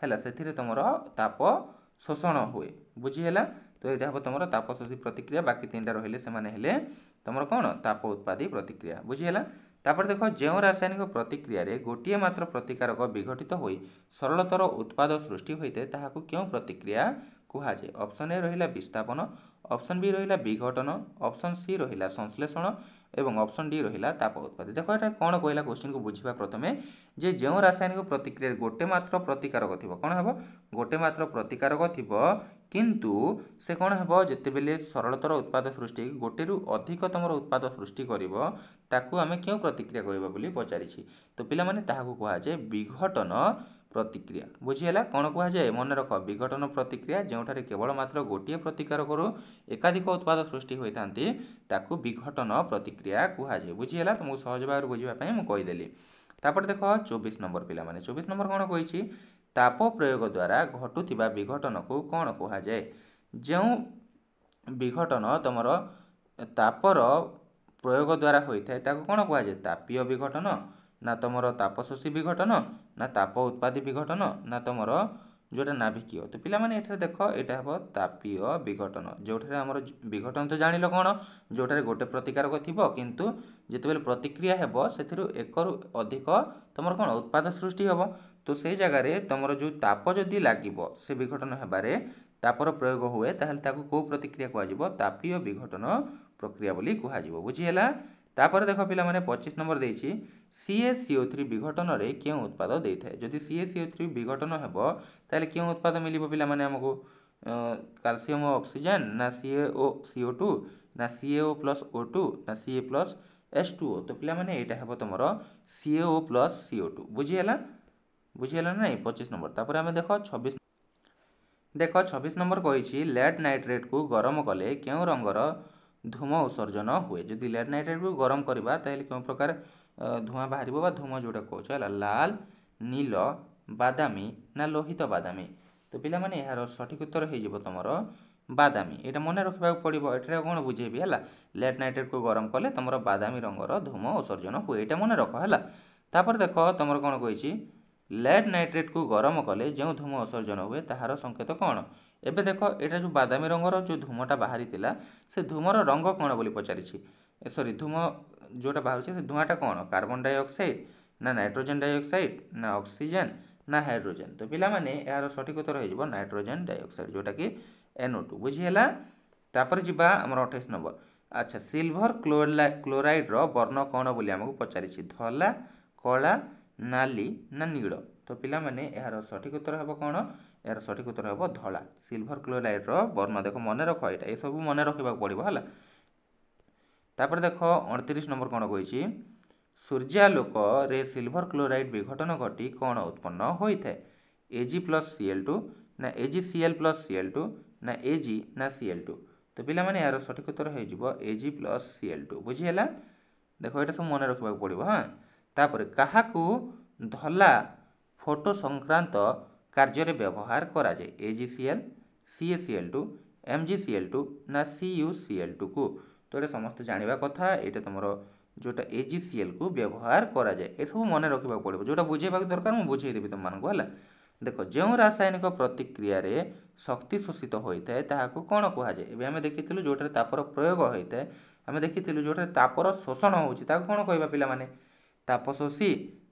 ହେଲା ସେଥିରେ ତୁମର ତାପ ଶୋଷଣ ହୁଏ ବୁଝିହେଲା ତ ଏଇଟା ହେବ ତୁମର ତାପଶୋଷୀ ପ୍ରତିକ୍ରିୟା ବାକି ତିନିଟା ରହିଲେ ସେମାନେ ହେଲେ ତୁମର କ'ଣ ତାପ ଉତ୍ପାଦୀ ପ୍ରତିକ୍ରିୟା ବୁଝିହେଲା ତାପରେ ଦେଖ ଯେଉଁ ରାସାୟନିକ ପ୍ରତିକ୍ରିୟାରେ ଗୋଟିଏ ମାତ୍ର ପ୍ରତିକାରକ ବିଘଟିତ ହୋଇ ସରଳତର ଉତ୍ପାଦ ସୃଷ୍ଟି ହୋଇଥାଏ ତାହାକୁ କେଉଁ ପ୍ରତିକ୍ରିୟା କୁହାଯାଏ ଅପସନ୍ ଏ ରହିଲା ବିସ୍ଥାପନ ଅପସନ୍ ବି ରହିଲା ବିଘଟନ ଅପସନ୍ ସି ରହିଲା ସଂଶ୍ଳେଷଣ এবং ଅପସନ୍ ଡି ରହିଲା ତାପ ଉତ୍ପାଦ ଦେଖ ଏଇଟା କ'ଣ କହିଲା କୋଶ୍ଚିନ୍କୁ ବୁଝିବା ପ୍ରଥମେ ଯେ ଯେଉଁ ରାସାୟନିକ ପ୍ରତିକ୍ରିୟାରେ ଗୋଟେ ମାତ୍ର ପ୍ରତିକାରକ ଥିବ କ'ଣ ହେବ ଗୋଟେ ମାତ୍ର ପ୍ରତିକାରକ ଥିବ କିନ୍ତୁ ସେ କ'ଣ ହେବ ଯେତେବେଳେ ସରଳତର ଉତ୍ପାଦ ସୃଷ୍ଟି ଗୋଟେରୁ ଅଧିକ ତମର ଉତ୍ପାଦ ସୃଷ୍ଟି କରିବ ତାକୁ ଆମେ କେଉଁ ପ୍ରତିକ୍ରିୟା କହିବା ବୋଲି ପଚାରିଛି ତ ପିଲାମାନେ ତାହାକୁ କୁହାଯାଏ ବିଘଟନ ପ୍ରତିକ୍ରିୟା ବୁଝିହେଲା କ'ଣ କୁହାଯାଏ ମନେ ରଖ ବିଘଟନ ପ୍ରତିକ୍ରିୟା ଯେଉଁଠାରେ କେବଳ ମାତ୍ର ଗୋଟିଏ ପ୍ରତିକାରକରୁ ଏକାଧିକ ଉତ୍ପାଦ ସୃଷ୍ଟି ହୋଇଥାନ୍ତି ତାକୁ ବିଘଟନ ପ୍ରତିକ୍ରିୟା କୁହାଯାଏ ବୁଝିହେଲା ତୁମକୁ ସହଜ ଭାବରେ ବୁଝିବା ପାଇଁ ମୁଁ କହିଦେଲି ତାପରେ ଦେଖ ଚବିଶ ନମ୍ବର ପିଲାମାନେ ଚବିଶ ନମ୍ବର କ'ଣ କହିଛି ତାପ ପ୍ରୟୋଗ ଦ୍ୱାରା ଘଟୁଥିବା ବିଘଟନକୁ କ'ଣ କୁହାଯାଏ ଯେଉଁ ବିଘଟନ ତୁମର ତାପର ପ୍ରୟୋଗ ଦ୍ୱାରା ହୋଇଥାଏ ତାକୁ କ'ଣ କୁହାଯାଏ ତାପୀୟ ବିଘଟନ ନା ତୁମର ତାପଶୋଷୀ ବିଘଟନ ନା ତାପ ଉତ୍ପାଦୀ ବିଘଟନ ନା ତୁମର ଯେଉଁଟା ନାଭିକୀୟ ତ ପିଲାମାନେ ଏଠାରେ ଦେଖ ଏଇଟା ହେବ ତାପୀୟ ବିଘଟନ ଯେଉଁଠାରେ ଆମର ବିଘଟନ ତ ଜାଣିଲ କ'ଣ ଯେଉଁଠାରେ ଗୋଟେ ପ୍ରତିକାରକ ଥିବ କିନ୍ତୁ ଯେତେବେଳେ ପ୍ରତିକ୍ରିୟା ହେବ ସେଥିରୁ ଏକରୁ ଅଧିକ ତୁମର କ'ଣ ଉତ୍ପାଦ ସୃଷ୍ଟି ହେବ ତ ସେଇ ଜାଗାରେ ତୁମର ଯେଉଁ ତାପ ଯଦି ଲାଗିବ ସେ ବିଘଟନ ହେବାରେ ତାପର ପ୍ରୟୋଗ ହୁଏ ତାହେଲେ ତାକୁ କେଉଁ ପ୍ରତିକ୍ରିୟା କୁହାଯିବ ତାପୀୟ ବିଘଟନ ପ୍ରକ୍ରିୟା ବୋଲି କୁହାଯିବ ବୁଝିହେଲା তাপরে দেখো মানে পঁচিশ নম্বর দিয়েছি সিএসিও থ্রি বিঘটনরে কেউ উৎপাদ দিয়ে যদি সিএসিও থ্রি বিঘটন হব তাহলে কেউ উৎপাদ মিলব মানে আমাকে ক্যালসিয়াম ও অক্সিজেন না সিএ ও সিও টু না C A O plus O two না C A plus S two O তো পিলা মানে এইটা হব তোমার C A O plus C O two বুঝিগেলা বুঝিগেলা না পঁচিশ নম্বর তারপরে আমি দেখো ছবিশ দেখ ছবিশ নম্বর কইছি লেড নাইট্রেট কু গরম কলে কেউ রঙর ଧୂମ ଉତ୍ସର୍ଜନ ହୁଏ ଯଦି ଲେଟ୍ ନାଇଟ୍ରାଇଟ୍କୁ ଗରମ କରିବା ତାହେଲେ କେଉଁ ପ୍ରକାର ଧୂଆଁ ବାହାରିବ ବା ଧୂମ ଯେଉଁଟା କହୁଛ ହେଲା ଲାଲ ନୀଳ ବାଦାମୀ ନା ଲୋହିତ ବାଦାମୀ ତ ପିଲାମାନେ ଏହାର ସଠିକ୍ ଉତ୍ତର ହେଇଯିବ ତୁମର ବାଦାମୀ ଏଇଟା ମନେ ରଖିବାକୁ ପଡ଼ିବ ଏଠାରେ କ'ଣ ବୁଝେଇବି ହେଲା ଲେଟ୍ ନାଇଟ୍ରେଟ୍କୁ ଗରମ କଲେ ତୁମର ବାଦାମୀ ରଙ୍ଗର ଧୂମ ଉତ୍ସର୍ଜନ ହୁଏ ଏଇଟା ମନେ ରଖ ହେଲା ତାପରେ ଦେଖ ତୁମର କ'ଣ କହିଛି ଲେଟ୍ ନାଇଟ୍ରେଟ୍କୁ ଗରମ କଲେ ଯେଉଁ ଧୂମ ଉତ୍ସର୍ଜନ ହୁଏ ତାହାର ସଂକେତ କ'ଣ ଏବେ ଦେଖ ଏଇଟା ଯେଉଁ ବାଦାମୀ ରଙ୍ଗର ଯେଉଁ ଧୂମଟା ବାହାରିଥିଲା ସେ ଧୂମର ରଙ୍ଗ କ'ଣ ବୋଲି ପଚାରିଛି ସରି ଧୂମ ଯେଉଁଟା ବାହାରୁଛି ସେ ଧୂଆଁଟା କ'ଣ କାର୍ବନ୍ ଡାଇଅକ୍ସାଇଡ଼ ନା ନାଇଟ୍ରୋଜେନ୍ ଡାଇଅକ୍ସାଇଡ଼ ନା ଅକ୍ସିଜେନ୍ ନା ହାଇଡ୍ରୋଜେନ୍ ତ ପିଲାମାନେ ଏହାର ସଠିକ୍ ଉତ୍ତର ହୋଇଯିବ ନାଇଟ୍ରୋଜେନ୍ ଡାଇଅକ୍ସାଇଡ଼ ଯେଉଁଟାକି ଏନ୍ଓ ଟୁ ବୁଝିହେଲା ତାପରେ ଯିବା ଆମର ଅଠେଇଶ ନମ୍ବର ଆଚ୍ଛା ସିଲଭର କ୍ଲୋରା କ୍ଲୋରାଇଡ଼ର ବର୍ଣ୍ଣ କ'ଣ ବୋଲି ଆମକୁ ପଚାରିଛି ଧଲା କଳା ନାଲି ନା ନୀଳ ତ ପିଲାମାନେ ଏହାର ସଠିକ୍ ଉତ୍ତର ହେବ କ'ଣ এর সঠিক উত্তর হব ধলা সিলভর ক্লোরাইড্র বর্ণ দেখ মনে রখ এটা এসবু মনে রাখবাক পড়ব হল তাপরে দেখ অড়তিরিশ নম্বর কোণ কইছি সূর্যালোকরে সিলভর ক্লোরাইড বিঘটন ঘটি কোণ উৎপন্ন হয়ে এজি প্লস সিএল টু না A G C L plus C L two না এজি না সিএল টু তো পিলামানে এর সঠিক উত্তর হয়ে যাব এজি প্লস সিএল টু বুঝিগলা দেখ এটা সব মনে রাখবাক পড়ব হ্যাঁ তাপরে কাহাকু ধলা ফটো সংক্রান্ত କାର୍ଯ୍ୟରେ ବ୍ୟବହାର କରାଯାଏ ଏଜିସିଏଲ୍ ସିଏସିଏଲ୍ ଟୁ ଏମ୍ଜିସିଏଲ୍ ଟୁ ନା ସିୟୁସିଏଲ୍ ଟୁକୁ ତ ଏଇଟା ସମସ୍ତେ ଜାଣିବା କଥା ଏଇଟା ତୁମର ଯେଉଁଟା ଏଜିସିଏଲ୍କୁ ବ୍ୟବହାର କରାଯାଏ ଏସବୁ ମନେ ରଖିବାକୁ ପଡ଼ିବ ଯେଉଁଟା ବୁଝେଇବାକୁ ଦରକାର ମୁଁ ବୁଝେଇ ଦେବି ତୁମମାନଙ୍କୁ ହେଲା ଦେଖ ଯେଉଁ ରାସାୟନିକ ପ୍ରତିକ୍ରିୟାରେ ଶକ୍ତି ଶୋଷିତ ହୋଇଥାଏ ତାହାକୁ କ'ଣ କୁହାଯାଏ ଏବେ ଆମେ ଦେଖିଥିଲୁ ଯେଉଁଠାରେ ତାପର ପ୍ରୟୋଗ ହୋଇଥାଏ ଆମେ ଦେଖିଥିଲୁ ଯେଉଁଠାରେ ତାପର ଶୋଷଣ ହେଉଛି ତାକୁ କ'ଣ କହିବା ପିଲାମାନେ ତାପଶୋଷୀ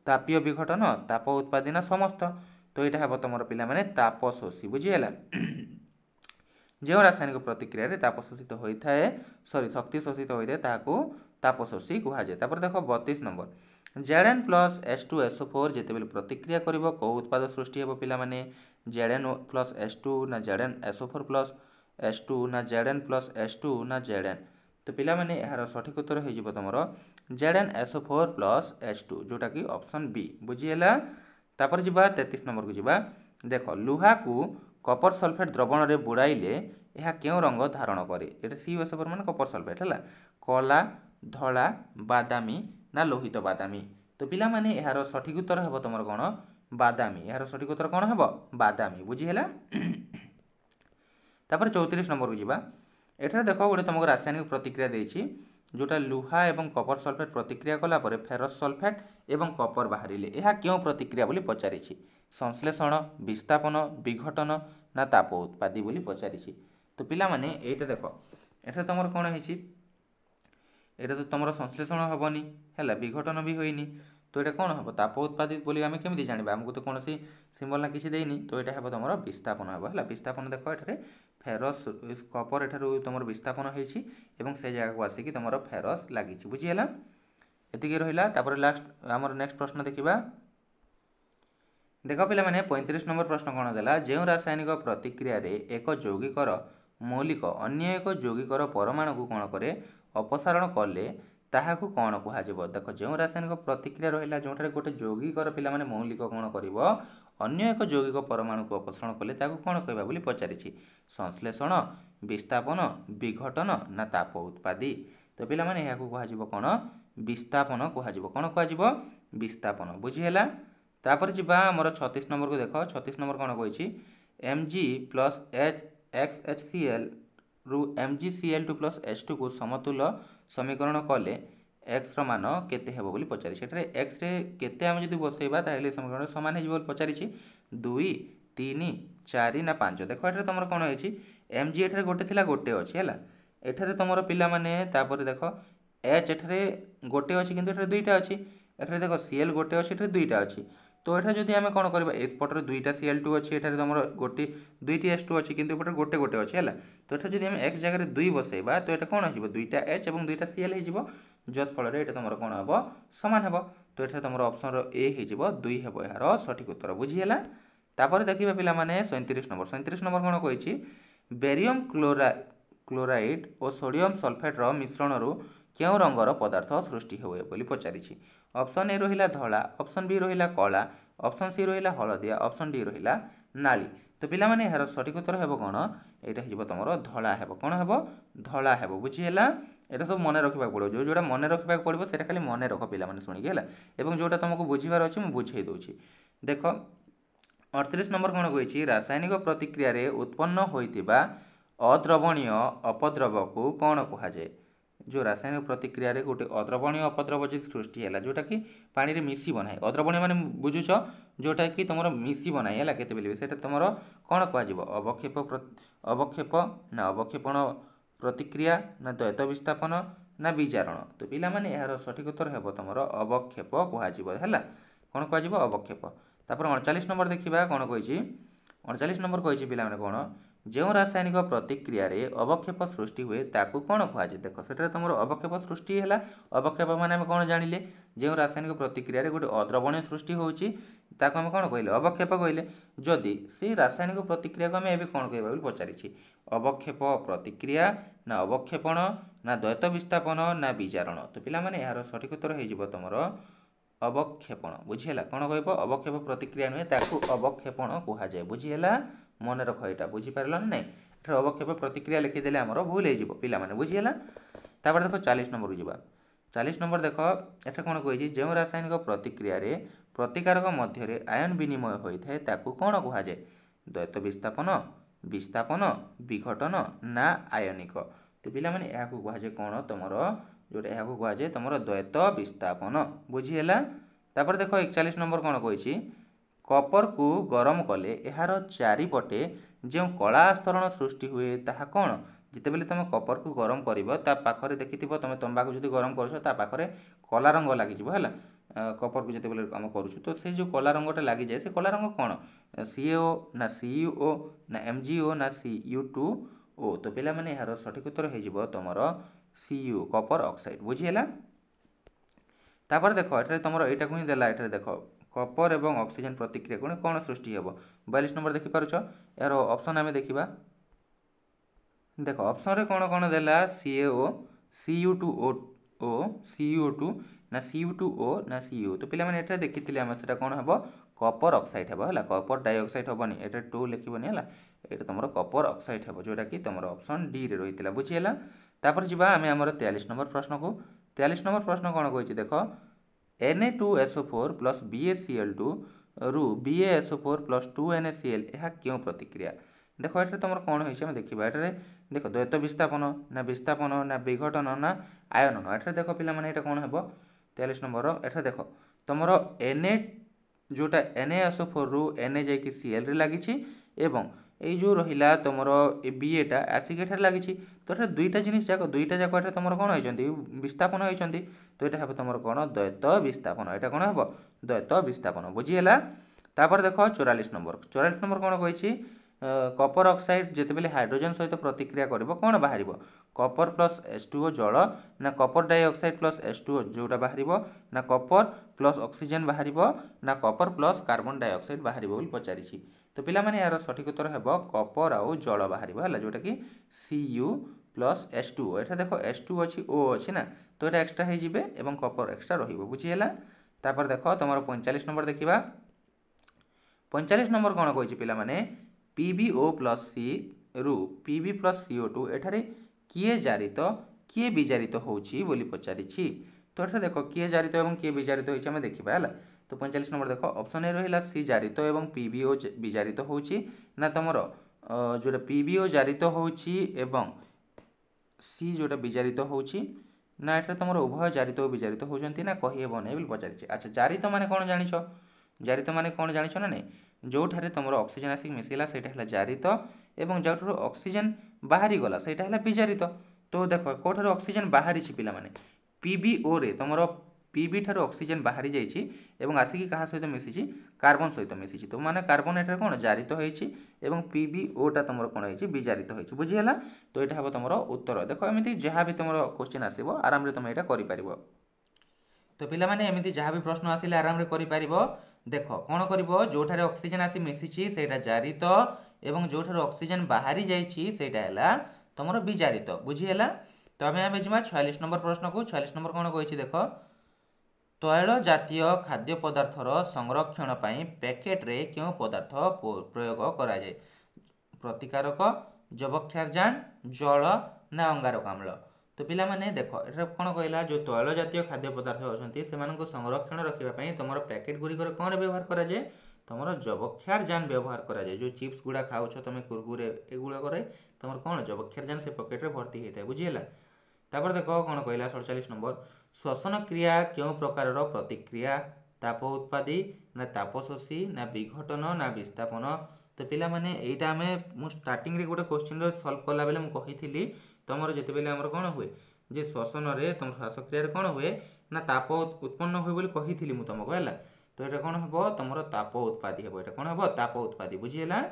ତାପୀୟ ବିଘଟନ ତାପ ଉତ୍ପାଦିନ ସମସ୍ତ তো ଏଇଟା ହେବ ତୁମର ପିଲାମାନେ ତାପ ଶୋଷୀ ବୁଝିହେଲା ଯେଉଁ ରାସାୟନିକ ପ୍ରତିକ୍ରିୟାରେ ତାପ ଶୋଷିତ ହୋଇଥାଏ ସରି ଶକ୍ତି ଶୋଷିତ ହୋଇଥାଏ ତାହାକୁ ତାପଶୋଷୀ କୁହାଯାଏ ତାପରେ ଦେଖ ବତିଶ number Z N plus S two S four ଯେତେବେଳେ ପ୍ରତିକ୍ରିୟା କରିବ କେଉଁ ଉତ୍ପାଦ ସୃଷ୍ଟି ହେବ ପିଲାମାନେ ଜେଡେନ୍ ପ୍ଲସ୍ ଏସ୍ ଟୁ ନା Z N S four plus S two ନା ଜେଡେନ୍ ପ୍ଲସ୍ ଏସ୍ ଟୁ ନା ଜେଡେନ୍ ତ ପିଲାମାନେ ଏହାର ସଠିକ୍ ଉତ୍ତର ହୋଇଯିବ ତୁମର Z N S four plus S two ଯେଉଁଟାକି ଅପସନ୍ ବି ବୁଝିହେଲା ତାପରେ ଯିବା ତେତିଶ ନମ୍ବରକୁ ଯିବା ଦେଖ ଲୁହାକୁ କପର ସଲଫେଟ୍ ଦ୍ରବଣରେ ବୁଡ଼ାଇଲେ ଏହା କେଉଁ ରଙ୍ଗ ଧାରଣ କରେ ଏଇଟା ସି ଓସେଫର ମାନେ କପର ସଲଫେଟ୍ ହେଲା କଳା ଧଳା ବାଦାମୀ ନା ଲୋହିତ ବାଦାମୀ ତ ପିଲାମାନେ ଏହାର ସଠିକ୍ ଉତ୍ତର ହେବ ତୁମର କ'ଣ ବାଦାମୀ ଏହାର ସଠିକ୍ ଉତ୍ତର କ'ଣ ହେବ ବାଦାମୀ ବୁଝିହେଲା ତାପରେ ଚଉତିରିଶ ନମ୍ବରକୁ ଯିବା ଏଠାରେ ଦେଖ ଗୋଟେ ତୁମକୁ ରାସାୟନିକ ପ୍ରତିକ୍ରିୟା ଦେଇଛି ଯେଉଁଟା ଲୁହା ଏବଂ କପର ସଲଫେଟ୍ ପ୍ରତିକ୍ରିୟା କଲା ପରେ ଫେରସ୍ ସଲଫେଟ୍ ଏବଂ କପର ବାହାରିଲେ ଏହା କେଉଁ ପ୍ରତିକ୍ରିୟା ବୋଲି ପଚାରିଛି ସଂଶ୍ଳେଷଣ ବିସ୍ଥାପନ ବିଘଟନ ନା ତାପ ଉତ୍ପାଦି ବୋଲି ପଚାରିଛି ତ ପିଲାମାନେ ଏଇଟା ଦେଖ ଏଠାରେ ତୁମର କ'ଣ ହେଇଛି ଏଇଟା ତ ତୁମର ସଂଶ୍ଳେଷଣ ହେବନି ହେଲା ବିଘଟନ ବି ହୋଇନି ତ ଏଇଟା କ'ଣ ହେବ ତାପ ଉତ୍ପାଦିତ ବୋଲି ଆମେ କେମିତି ଜାଣିବା ଆମକୁ ତ କୌଣସି ସିମ୍ବଲ୍ ନା କିଛି ଦେଇନି ତ ଏଇଟା ହେବ ତୁମର ବିସ୍ଥାପନ ହେବ ହେଲା ବିସ୍ଥାପନ ଦେଖ ଏଠାରେ ফেরস কপর এঠার তোমার বিস্থাপন হয়েছি এবং সেই জায়গাকে আসিকি তোমার ফেরস লাগিছি বুঝিগলা এটিকি রহিলা তাপরে লাস্ট আমার নেক্সট প্রশ্ন দেখিবা দেখ পিলা মানে পঁয়ত্রিশ নম্বর প্রশ্ন কোণ দেলা যে রাসায়নিক প্রতিক্রিয়ারে এক যৌগিকর মৌলিক অন্য এক যৌগিকর পরমাণুকু কোণ করে অপসারণ কলে তাহা ତାହାକୁ କ'ଣ দেখ যে রাসায়নিক প্রতিক্রিয়া ପ୍ରତିକ୍ରିୟା ରହିଲା গোটে যৌগিকর পিলা মানে মৌলিক কোণ କରିବ ଅନ୍ୟ ଏକ ଯୌଗିକ ପରମାଣୁକୁ ଅପସାରଣ କଲେ ତାକୁ କ'ଣ କହିବା ବୋଲି ପଚାରିଛି ସଂଶ୍ଲେଷଣ ବିସ୍ଥାପନ ବିଘଟନ ନା ତାପ ଉତ୍ପାଦି ତ ପିଲାମାନେ ଏହାକୁ କୁହାଯିବ କ'ଣ ବିସ୍ଥାପନ କୁହାଯିବ କ'ଣ କୁହାଯିବ ବିସ୍ଥାପନ ବୁଝିହେଲା ତାପରେ ଯିବା ଆମର ଛତିଶ ନମ୍ବରକୁ ଦେଖ ଛତିଶ ନମ୍ବର କ'ଣ କହିଛି M G plus H X H C L ରୁ M G C L two plus H ଟୁକୁ ସମତୁଲ ସମୀକରଣ କଲେ এক্সর মান কেতে হব বলে পচারিছি এটার এক্সরে কেতে আমি যদি বসাইবা তাহলে সমীকরণ সমান হয়ে বলে পচারিছি দুই তিন চারি না পাঁচ দেখ এটার তোমার কোণ হয়েছি এম জি এটার গোটে লা গোটে অছি হল এটার তোমার পিলামানে তাপরে দেখ এচ এটার গোটে অছি কিন্তু এটার দুইটা অছি এটার দেখ সিএল গোটে অছি এটার দুইটা অছি তো এটা যদি আমি কোণ করা এপটর দুইটা সিএল টু অছি এটার তোমার গোটি দুইটি এস টু অছি কিন্তু এপটর গোটে গোটে অছি হল তো এটা যদি আমি এক্স জায়গায় দুই বসাইবা তো এটা কোণ আসবে দুইটা এচ এবং দুইটা সিএল হয়ে যৎফলের এটা তোমার কোণ হব সমান হব তো এটা তোমার অপশন এ হয়ে দুই হব এর সঠিক উত্তর বুঝিগলা তাপরে দেখবা পিলামানে সৈঁত্রিশ নম্বর সৈঁত্রিশ নম্বর কোণ কইছি বেরিয়ম ক্লোরা ক্লোরাইড ও সোডিয়াম সলফেটর মিশ্রণর কেউ রঙর পদার্থ সৃষ্টি হুয়ে বলে পচারিছি অপশন এ রহিলা ধলা অপশন বি রহিলা কলা অপশন সি রহিলা হলদিয়া অপশন ডি রহিলা নালি তো পিলামানে এর সঠিক উত্তর হব কোণ এইটা হয়ে যাব তোমার ধলা হব কোণ হব ধলা হব বুঝিগলা এটা সব মনে রখিবাকে পড়ব যে যেটা মনে রখিবাকে পড়ব সেটা খালি মনে রখ মানে শুনিকি হল এবং যেটা তোমাকে বুঝিবার অছি মু বুঝাই দেউছি দেখ 38 নম্বর কোন কইছি রাসায়নিক প্রতিক্রিয়ারে উৎপন্ন হইতিবা অদ্রবণীয় অপদ্রবকু কোণ কুহাযায় ଯେଉଁ ରାସାୟନିକ ପ୍ରତିକ୍ରିୟାରେ ଗୋଟେ ଅଦ୍ରବଣୀୟ ଅପଦ୍ରବ ଯଦି ସୃଷ୍ଟି ହେଲା ଯେଉଁଟାକି ପାଣିରେ ମିଶିବ ନାହିଁ ଅଦ୍ରବଣୀୟ ମାନେ ବୁଝୁଛ ଯେଉଁଟାକି ତୁମର ମିଶିବ ନାହିଁ ହେଲା କେତେବେଳେ ବି ସେଇଟା ତୁମର କ'ଣ କୁହାଯିବ ଅବକ୍ଷେପ ଅବକ୍ଷେପ ନା ଅବକ୍ଷେପଣ ପ୍ରତିକ୍ରିୟା ନା ଦ୍ୱୈତ ବିସ୍ଥାପନ ନା ବିଜାରଣ ତ ପିଲାମାନେ ଏହାର ସଠିକ୍ ଉତ୍ତର ହେବ ତୁମର ଅବକ୍ଷେପ କୁହାଯିବ ହେଲା କ'ଣ କୁହାଯିବ ଅବକ୍ଷେପ ତାପରେ ଅଣଚାଳିଶ ନମ୍ବର ଦେଖିବା କ'ଣ କହିଛି ଅଣଚାଳିଶ ନମ୍ବର କହିଛି ପିଲାମାନେ କ'ଣ ଯେଉଁ ରାସାୟନିକ ପ୍ରତିକ୍ରିୟାରେ ଅବକ୍ଷେପ ସୃଷ୍ଟି ହୁଏ ତାକୁ କ'ଣ କୁହାଯାଏ ଦେଖ ସେଠାରେ ତୁମର ଅବକ୍ଷେପ ସୃଷ୍ଟି ହେଲା ଅବକ୍ଷେପ ମାନେ ଆମେ କ'ଣ ଜାଣିଲେ ଯେଉଁ ରାସାୟନିକ ପ୍ରତିକ୍ରିୟାରେ ଗୋଟେ ଅଦ୍ରବଣୀୟ ସୃଷ୍ଟି ହେଉଛି ତାକୁ ଆମେ କ'ଣ କହିଲେ ଅବକ୍ଷେପ କହିଲେ ଯଦି ସେ ରାସାୟନିକ ପ୍ରତିକ୍ରିୟାକୁ ଆମେ ଏବେ କ'ଣ କହିବା ବୋଲି ପଚାରିଛି ଅବକ୍ଷେପ ପ୍ରତିକ୍ରିୟା ନା ଅବକ୍ଷେପଣ ନା ଦ୍ୱୈତ ବିସ୍ଥାପନ ନା ବିଜାରଣ ତ ପିଲାମାନେ ଏହାର ସଠିକ୍ ଉତ୍ତର ହେଇଯିବ ତୁମର ଅବକ୍ଷେପଣ ବୁଝିହେଲା କ'ଣ କହିବ ଅବକ୍ଷେପ ପ୍ରତିକ୍ରିୟା ନୁହେଁ ତାକୁ ଅବକ୍ଷେପଣ କୁହାଯାଏ ବୁଝିହେଲା ମନେ ରଖ ଏଇଟା ବୁଝିପାରିଲ ନା ନାହିଁ ଏଠାରେ ଅବକ୍ଷେପ ପ୍ରତିକ୍ରିୟା ଲେଖିଦେଲେ ଆମର ଭୁଲ ହେଇଯିବ ପିଲାମାନେ ବୁଝିହେଲା ତାପରେ ଦେଖ ଚାଳିଶ ନମ୍ବରକୁ ଯିବା ଚାଳିଶ ନମ୍ବର ଦେଖ ଏଠାରେ କ'ଣ କହିଛି ଯେଉଁ ରାସାୟନିକ ପ୍ରତିକ୍ରିୟାରେ ପ୍ରତିକାରକ ମଧ୍ୟରେ ଆୟନ ବିନିମୟ ହୋଇଥାଏ ତାକୁ କ'ଣ କୁହାଯାଏ ଦ୍ୱୈତ ବିସ୍ଥାପନ ବିସ୍ଥାପନ ବିଘଟନ ନା ଆୟନିକ ତ ପିଲାମାନେ ଏହାକୁ କୁହାଯାଏ କ'ଣ ତୁମର ଯେଉଁଟା ଏହାକୁ କୁହାଯାଏ ତୁମର ଦ୍ୱୈତ ବିସ୍ଥାପନ ବୁଝିହେଲା ତାପରେ ଦେଖ ଏକଚାଳିଶ ନମ୍ବର କ'ଣ କହିଛି କପରକୁ ଗରମ କଲେ ଏହାର ଚାରିପଟେ ଯେଉଁ କଳା ଆସ୍ତରଣ ସୃଷ୍ଟି ହୁଏ ତାହା କ'ଣ ଯେତେବେଳେ ତୁମେ କପରକୁ ଗରମ କରିବ ତା ପାଖରେ ଦେଖିଥିବ ତୁମେ ତମ୍ବାକୁ ଯଦି ଗରମ କରୁଛ ତା ପାଖରେ କଳା ରଙ୍ଗ ଲାଗିଯିବ ହେଲା କପରକୁ ଯେତେବେଳେ ଆମେ କରୁଛୁ ତ ସେ ଯେଉଁ କଳା ରଙ୍ଗଟା ଲାଗିଯାଏ ସେ କଳା ରଙ୍ଗ କ'ଣ ସିଏ ଓ ନା ସିଇଓ ନା ଏମ୍ ଜି ଓ ନା ସି ୟୁ ଟୁ ଓ ତ ପିଲାମାନେ ଏହାର ସଠିକ୍ ଉତ୍ତର ହେଇଯିବ ତୁମର ସିୟୁ କପର ଅକ୍ସାଇଡ଼ ବୁଝିହେଲା ତାପରେ ଦେଖ ଏଠାରେ ତୁମର ଏଇଟାକୁ ହିଁ ଦେଲା ଏଠାରେ ଦେଖ কপর এবং অক্সিজেন প্রতিক্রিয়া করে କ'ଣ সৃষ্টি ହେବ বয়ালিশ নম্বর দেখিপারুছ এর অপସନ୍ আমি ଦେଖିବା ଦେଖ ଅପସନ୍ରେ କ'ଣ କ'ଣ ଦେଲା C A O C U two O O C U two ନା ସି ୟୁ ଟୁ ଓ ନା ସି ୟୁ ତ ପିଲାମାନେ ଏଠାରେ ଦେଖିଥିଲେ ଆମେ ସେଇଟା କ'ଣ ହେବ କପର ଅକ୍ସାଇଡ଼ ହେବ ହେଲା କପର ଡାଇଅକ୍ସାଇଡ଼ ହେବନି ଏଠାରେ ଟୁ ଲେଖିବନି ହେଲା ଏଇଟା ତୁମର କପର ଅକ୍ସାଇଡ଼ ହେବ ଯେଉଁଟାକି ତୁମର ଅପସନ୍ ଡିରେ ରହିଥିଲା ବୁଝିହେଲା ତାପରେ ଯିବା ଆମେ ଆମର ତେୟାଳିଶ ନମ୍ବର ପ୍ରଶ୍ନକୁ ତେୟାଳିଶ ନମ୍ବର ପ୍ରଶ୍ନ କ'ଣ କହିଛି ଦେଖ Na2SO4 ପ୍ଲସ୍ BaCl2 ରୁ BaSO4 ପ୍ଲସ୍ ଟୁ NaCl ଏହା କେଉଁ ପ୍ରତିକ୍ରିୟା ଦେଖ ଏଠାରେ ତୁମର କ'ଣ ହେଇଛି ଆମେ ଦେଖିବା ଏଠାରେ ଦେଖ ଦ୍ୱୈତ ବିସ୍ଥାପନ ନା ବିସ୍ଥାପନ ନା ବିଘଟନ ନା ଆୟନନ ଏଠାରେ ଦେଖ ପିଲାମାନେ ଏଇଟା କ'ଣ ହେବ ତେୟାଳିଶ ନମ୍ବର ଏଠାରେ ଦେଖ ତୁମର ଏନ୍ ଏ ଯେଉଁଟା ଏନ୍ ଏ ଏସ୍ଓ ଫୋର୍ରୁ ଏନ୍ ଏ ଯାଇକି ସିଏଲ୍ରେ ଲାଗିଛି ଏବଂ এই ଯେଉଁ ରହିଲା ତୁମର ଏ ବିଏଟା ଆସିକି ଏଠାରେ ଲାଗିଛି ତ ଏଠାରେ ଦୁଇଟା ଜିନିଷ ଯାକ ଦୁଇଟା ଯାକ ଏଠାରେ ତୁମର କ'ଣ ହେଇଛନ୍ତି ବିସ୍ଥାପନ ହେଇଛନ୍ତି ତ ଏଇଟା ହେବ ତୁମର କ'ଣ ଦ୍ୱୈତ ବିସ୍ଥାପନ ଏଇଟା କ'ଣ ହେବ ଦ୍ୱୈତ ବିସ୍ଥାପନ ବୁଝିହେଲା ତାପରେ ଦେଖ ଚଉରାଳିଶ ନମ୍ବର ଚଉରାଳିଶ ନମ୍ବର କ'ଣ କହିଛି କପର ଅକ୍ସାଇଡ଼ ଯେତେବେଳେ ହାଇଡ୍ରୋଜେନ୍ ସହିତ ପ୍ରତିକ୍ରିୟା କରିବ କ'ଣ ବାହାରିବ copper plus S two O ଜଳ ନା copper dioxide plus S two O ଯେଉଁଟା ବାହାରିବ ନା କପର ପ୍ଲସ୍ ଅକ୍ସିଜେନ୍ ବାହାରିବ ନା କପର ପ୍ଲସ୍ କାର୍ବନ୍ ଡାଇଅକ୍ସାଇଡ଼ ବାହାରିବ ବୋଲି ପଚାରିଛି ତ ପିଲାମାନେ ଏହାର ସଠିକ୍ ଉତ୍ତର ହେବ କପର ଆଉ ଜଳ ବାହାରିବ ହେଲା ଯେଉଁଟାକି C U plus S two ଏଠା ଦେଖ ଏସ୍ ଟୁ ଅଛି ଓ ଅଛି ନା ତ ଏଇଟା ଏକ୍ସଟ୍ରା ହେଇଯିବେ ଏବଂ କପର ଏକ୍ସଟ୍ରା ରହିବ ବୁଝିହେଲା ତାପରେ ଦେଖ ତୁମର ପଇଁଚାଳିଶ ନମ୍ବର ଦେଖିବା ପଇଁଚାଳିଶ ନମ୍ବର କ'ଣ କହିଛି ପିଲାମାନେ P B O plus C ରୁ P B plus C O two ଏଠାରେ କିଏ ଜାରିତ କିଏ ବିଜାରିତ ହେଉଛି ବୋଲି ପଚାରିଛି ତ ଏଠାରେ ଦେଖ କିଏ ଜାରିତ ଏବଂ କିଏ ବିଜାରିତ ହୋଇଛି ଆମେ ଦେଖିବା ହେଲା তো ପଇଁଚାଳିଶ ନମ୍ବର ଦେଖ ଅପସନ୍ ଏ ରହିଲା ସି ଜାରିତ ଏବଂ ପି ବି ଓ ବିଜାରିତ ହେଉଛି ନା ତୁମର ଯେଉଁଟା ପି ବି ଓ ଜାରିତ ହେଉଛି ଏବଂ ସି ଯେଉଁଟା ବିଜାରିତ ହେଉଛି ନା ଏଠାରେ ତୁମର ଉଭୟ ଜାରିତ ଓ ବିଜାରିତ ହେଉଛନ୍ତି ନା କହିହେବ ନାହିଁ ବୋଲି ପଚାରିଛି ଆଚ୍ଛା ଜାରିତ ମାନେ କ'ଣ ଜାଣିଛ ଜାରିତ ମାନେ କ'ଣ ଜାଣିଛ ନା ନାହିଁ ଯେଉଁଠାରେ ତୁମର ଅକ୍ସିଜେନ୍ ଆସିକି ମିଶିଲା ସେଇଟା ହେଲା ଜାରିତ ଏବଂ ଯେଉଁଠାରୁ ଅକ୍ସିଜେନ୍ ବାହାରିଗଲା ସେଇଟା ହେଲା ବିଜାରିତ ତ ଦେଖ କେଉଁଠାରୁ ଅକ୍ସିଜେନ୍ ବାହାରିଛି ପିଲାମାନେ ପିବିଓରେ ତୁମର পিবি ঠার অক্সিজেন বাহারি যাইছি এবং আসিকি কাহা সহ মিশিছি কার্বন সহ মিশিছি তো মানে কার্বন এটার কোণ জারিত হয়েছি এবং পিবি ওটা তোমার কোণ হয়েছে বিজারিত হয়েছে বুঝিগলা তো এটা হব তোমার উত্তর দেখো এমনি যা বি তোমার কোশ্চিন আসব আরামে তুমি এটা করে তো পিলামানে এমনি যা বি প্রশ্ন আসলে আরামে করে দেখ কোণ করব যেঠার অক্সিজেন আসি মিশিছি সেটা জারিত এবং যেঠার অক্সিজেন বাহারি যাইছি সেটা হলা তোমার বিজারিত বুঝিগলা তো আমি আমি যা ছয়াল্লিশ নম্বর প্রশ্নকু ছয়াল্লিশ নম্বর কোণ কইছি দেখো ତୈଳ ଜାତୀୟ ଖାଦ୍ୟ ପଦାର୍ଥର ସଂରକ୍ଷଣ ପାଇଁ ପ୍ୟାକେଟ୍ରେ କେଉଁ ପଦାର୍ଥ ପ୍ରୟୋଗ କରାଯାଏ ପ୍ରତିକାରକ ଯବକ୍ଷାରଜାନ ଜଳ ନା ଅଙ୍ଗାରକାମ୍ଳ ତ ପିଲାମାନେ ଦେଖ ଏଠାରେ କ'ଣ କହିଲା ଯେଉଁ ତୈଳ ଜାତୀୟ ଖାଦ୍ୟ ପଦାର୍ଥ ଅଛନ୍ତି ସେମାନଙ୍କୁ ସଂରକ୍ଷଣ ରଖିବା ପାଇଁ ତୁମର ପ୍ୟାକେଟ୍ ଗୁଡ଼ିକର କ'ଣ ବ୍ୟବହାର କରାଯାଏ ତୁମର ଯବକ୍ଷାରଜାନ ବ୍ୟବହାର କରାଯାଏ ଯେଉଁ ଚିପ୍ସ ଗୁଡ଼ା ଖାଉଛ ତୁମେ କୁରକୁରେ ଏଗୁଡ଼ାକରେ ତୁମର କ'ଣ ଯବକ୍ଷାରଜାନ ସେ ପକେଟ୍ରେ ଭର୍ତ୍ତି ହେଇଥାଏ ବୁଝିହେଲା ତାପରେ ଦେଖ କ'ଣ କହିଲା ସଡ଼ଚାଳିଶ ନମ୍ବର ଶ୍ଵସନ କ୍ରିୟା କେଉଁ ପ୍ରକାରର ପ୍ରତିକ୍ରିୟା ତାପ ଉତ୍ପାଦୀ ନା ତାପଶୋଷୀ ନା ବିଘଟନ ନା ବିସ୍ଥାପନ ତ ପିଲାମାନେ ଏଇଟା ଆମେ ମୁଁ ଷ୍ଟାର୍ଟିଂରେ ଗୋଟେ କୋଶ୍ଚିନ୍ର ସଲ୍ଭ କଲାବେଳେ ମୁଁ କହିଥିଲି ତୁମର ଯେତେବେଳେ ଆମର କ'ଣ ହୁଏ ଯେ ଶ୍ଵସନରେ ତୁମ ଶ୍ୱାସକ୍ରିୟାରେ କ'ଣ ହୁଏ ନା ତାପ ଉତ୍ପନ୍ନ ହୁଏ ବୋଲି କହିଥିଲି ମୁଁ ତୁମକୁ ହେଲା ତ ଏଇଟା କ'ଣ ହେବ ତୁମର ତାପ ଉତ୍ପାଦି ହେବ ଏଇଟା କ'ଣ ହେବ ତାପ ଉତ୍ପାଦି ବୁଝିହେଲା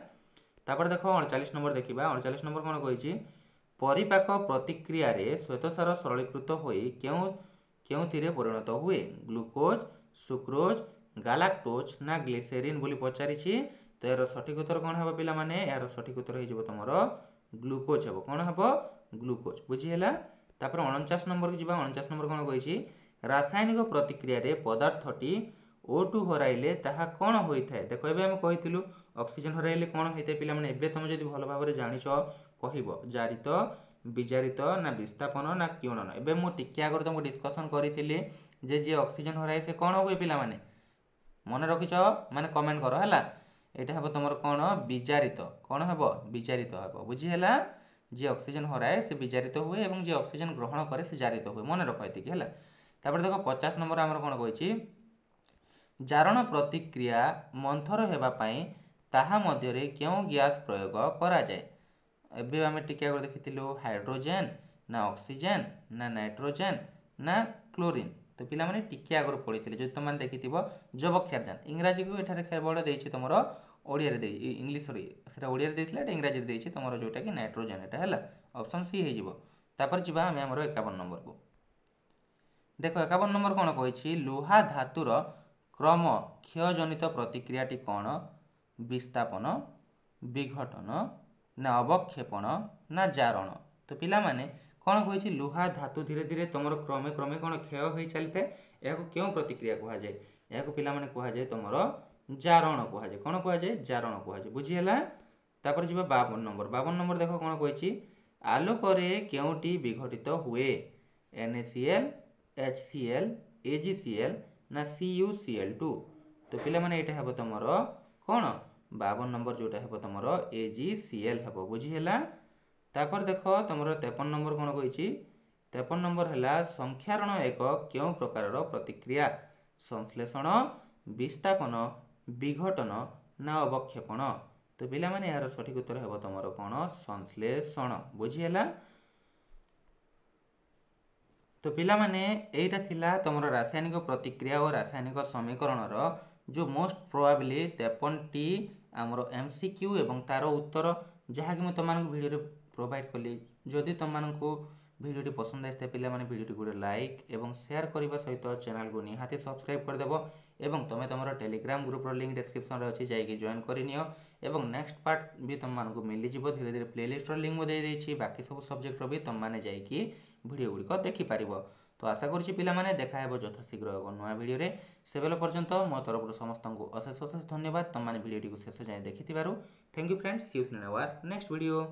ତାପରେ ଦେଖ ଅଣଚାଳିଶ ନମ୍ବର ଦେଖିବା ଅଣଚାଳିଶ ନମ୍ବର କ'ଣ କହିଛି ପରିପାକ ପ୍ରତିକ୍ରିୟାରେ ଶ୍ୱେତସାର ସରଳୀକୃତ ହୋଇ କେଉଁ କେଉଁଥିରେ ପରିଣତ ହୁଏ ଗ୍ଲୁକୋଜ୍ ସୁକ୍ରୋଜ୍ ଗାଲାକ୍ଟୋଜ୍ ନା ଗ୍ଲିସେରିନ୍ ବୋଲି ପଚାରିଛି ତ ଏହାର ସଠିକ୍ ଉତ୍ତର କ'ଣ ହେବ ପିଲାମାନେ ଏହାର ସଠିକ୍ ଉତ୍ତର ହେଇଯିବ ତୁମର ଗ୍ଲୁକୋଜ୍ ହେବ କ'ଣ ହେବ ଗ୍ଲୁକୋଜ୍ ବୁଝିହେଲା ତାପରେ ଅଣଚାଶ ନମ୍ବରକୁ ଯିବା ଅଣଚାଶ ନମ୍ବର କ'ଣ କହିଛି ରାସାୟନିକ ପ୍ରତିକ୍ରିୟାରେ ପଦାର୍ଥଟି ଓ ଟୁ ହରାଇଲେ ତାହା କ'ଣ ହୋଇଥାଏ ଦେଖ ଏବେ ଆମେ କହିଥିଲୁ ଅକ୍ସିଜେନ୍ ହରାଇଲେ କ'ଣ ହୋଇଥାଏ ପିଲାମାନେ ଏବେ ତୁମେ ଯଦି ଭଲ ଭାବରେ ଜାଣିଛ କହିବ ଜାରିତ ବିଜାରିତ ନା ବିସ୍ଥାପନ ନା କିଅଣନ ଏବେ ମୁଁ ଟିକିଏ ଆଗରୁ ତୁମକୁ ଡିସ୍କସନ୍ କରିଥିଲି ଯେ ଯିଏ ଅକ୍ସିଜେନ୍ ହରାଏ ସେ କ'ଣ ହୁଏ ପିଲାମାନେ ମନେ ରଖିଛ ମାନେ କମେଣ୍ଟ କର ହେଲା ଏଇଟା ହେବ ତୁମର କ'ଣ ବିଜାରିତ କ'ଣ ହେବ ବିଜାରିତ ହେବ ବୁଝିହେଲା ଯିଏ ଅକ୍ସିଜେନ୍ ହରାଏ ସେ ବିଜାରିତ ହୁଏ ଏବଂ ଯିଏ ଅକ୍ସିଜେନ୍ ଗ୍ରହଣ କରେ ସେ ଜାରିତ ହୁଏ ମନେ ରଖ ଏତିକି ହେଲା ତାପରେ ଦେଖ ପଚାଶ ନମ୍ବର ଆମର କ'ଣ କହିଛି ଜାରଣ ପ୍ରତିକ୍ରିୟା ମନ୍ଥର ହେବା ପାଇଁ ତାହା ମଧ୍ୟରେ କେଉଁ ଗ୍ୟାସ୍ ପ୍ରୟୋଗ କରାଯାଏ ଏବେ ଆମେ ଟିକେ ଆଗରେ ଦେଖିଥିଲୁ ହାଇଡ୍ରୋଜେନ୍ ନା ଅକ୍ସିଜେନ୍ ନା ନାଇଟ୍ରୋଜେନ୍ ନା କ୍ଲୋରିନ୍ ତ ପିଲାମାନେ ଟିକେ ଆଗରୁ ପଢ଼ିଥିଲେ ଯଦି ତୁମମାନେ ଦେଖିଥିବ ଯବକ୍ଷାରଜାନ ଇଂରାଜୀକୁ ଏଠାରେ କେବଳ ଦେଇଛି ତୁମର ଓଡ଼ିଆରେ ଦେଇ ଇଂଲିଶ ସରି ସେଟା ଓଡ଼ିଆରେ ଦେଇଥିଲା ଏଇଟା ଇଂରାଜୀରେ ଦେଇଛି ତୁମର ଯେଉଁଟାକି ନାଇଟ୍ରୋଜେନ୍ ଏଟା ହେଲା ଅପସନ୍ ସି ହେଇଯିବ ତାପରେ ଯିବା ଆମେ ଆମର ଏକାବନ ନମ୍ବରକୁ ଦେଖ ଏକାବନ ନମ୍ବର କ'ଣ କହିଛି ଲୁହା ଧାତୁର କ୍ରମ କ୍ଷୟଜନିତ ପ୍ରତିକ୍ରିୟାଟି କ'ଣ ବିସ୍ଥାପନ ବିଘଟନ না অবক্ষেপণ না জারণ তো পিলামানে କ'ଣ କହିଛି ଲୁହା ଧାତୁ ଧୀରେ ଧୀରେ ତୁମର କ୍ରମେ କ୍ରମେ କ'ଣ କ୍ଷୟ ହୋଇ ଚାଲିଥାଏ ଏହାକୁ କେଉଁ ପ୍ରତିକ୍ରିୟା କୁହାଯାଏ ଏହାକୁ ପିଲାମାନେ କୁହାଯାଏ ତୁମର ଜାରଣ କୁହାଯାଏ କ'ଣ କୁହାଯାଏ ଜାରଣ କୁହାଯାଏ ବୁଝିହେଲା ତାପରେ ଯିବା ବାବନ ନମ୍ବର ବାବନ ନମ୍ବର ଦେଖ କ'ଣ କହିଛି ଆଲୋକରେ କେଉଁଟି ବିଘଟିତ ହୁଏ N A C L H C L A G C L ନା C U C L two ତ ପିଲାମାନେ ଏଇଟା ହେବ ତୁମର କ'ଣ ବାବନ ନମ୍ବର ଯେଉଁଟା ହେବ ତୁମର ଏ ଜି ସି ଏଲ୍ ହେବ ବୁଝିହେଲା ତାପରେ ଦେଖ ତୁମର ତେପନ ନମ୍ବର କ'ଣ କହିଛି ତେପନ ନମ୍ବର ହେଲା ସଂଖ୍ୟାରଣ ଏକ କେଉଁ ପ୍ରକାରର ପ୍ରତିକ୍ରିୟା ସଂଶ୍ଲେଷଣ ବିସ୍ଥାପନ ବିଘଟନ ନା ଅବକ୍ଷେପଣ ତ ପିଲାମାନେ ଏହାର ସଠିକ୍ ଉତ୍ତର ହେବ ତୁମର କ'ଣ ସଂଶ୍ଲେଷଣ ବୁଝିହେଲା ତ ପିଲାମାନେ ଏଇଟା ଥିଲା ତୁମର ରାସାୟନିକ ପ୍ରତିକ୍ରିୟା ଓ ରାସାୟନିକ ସମୀକରଣର ଯେଉଁ ମୋଷ୍ଟ ପ୍ରୋବାବ୍ଲି ତେପନଟି ଆମର ଏମ୍ ସି କ୍ୟୁ ଏବଂ ତା'ର ଉତ୍ତର ଯାହାକି ମୁଁ ତୁମମାନଙ୍କୁ ଭିଡ଼ିଓରେ ପ୍ରୋଭାଇଡ଼ କଲି ଯଦି ତୁମମାନଙ୍କୁ ভিডিওটি পছন্দ আসতে পিলা মানে ভিডিওটি গোটে লাইক এবং সেয়ার করা সহিত চ্যানেলকু নিহাতি সবসক্রাইব করেদেব এবং তুমি তোমার টেলিগ্রাম গ্রুপর লিঙ্ক ডেসক্রিপশনরে অছি যাইকি জয়েন করে নিও এবং নেক্সট পার্ট বি তোমাকে মিলিযোগ ধীরে ধীরে প্লেলিষ্টর লিঙ্ক মু দিয়েছি বাকি সব সবজেক্টর বি তুমি যাইকি ভিডিওগুড়ি দেখিপার তো ଆଶା କରୁଛି ପିଲାମାନେ ଦେଖାହେବ ଯଥାଶୀଘ୍ର ଏକ ନୂଆ ଭିଡ଼ିଓରେ ସେବେଲ ପର୍ଯ୍ୟନ୍ତ ମୋ ତରଫରୁ ସମସ୍ତଙ୍କୁ ଅଶେଷ ଅଶେଷ ଧନ୍ୟବାଦ ତୁମମାନେ ଭିଡ଼ିଓଟିକୁ ଶେଷ ଯାଏଁ ଦେଖିଥିବାରୁ thank you friends you seen our next video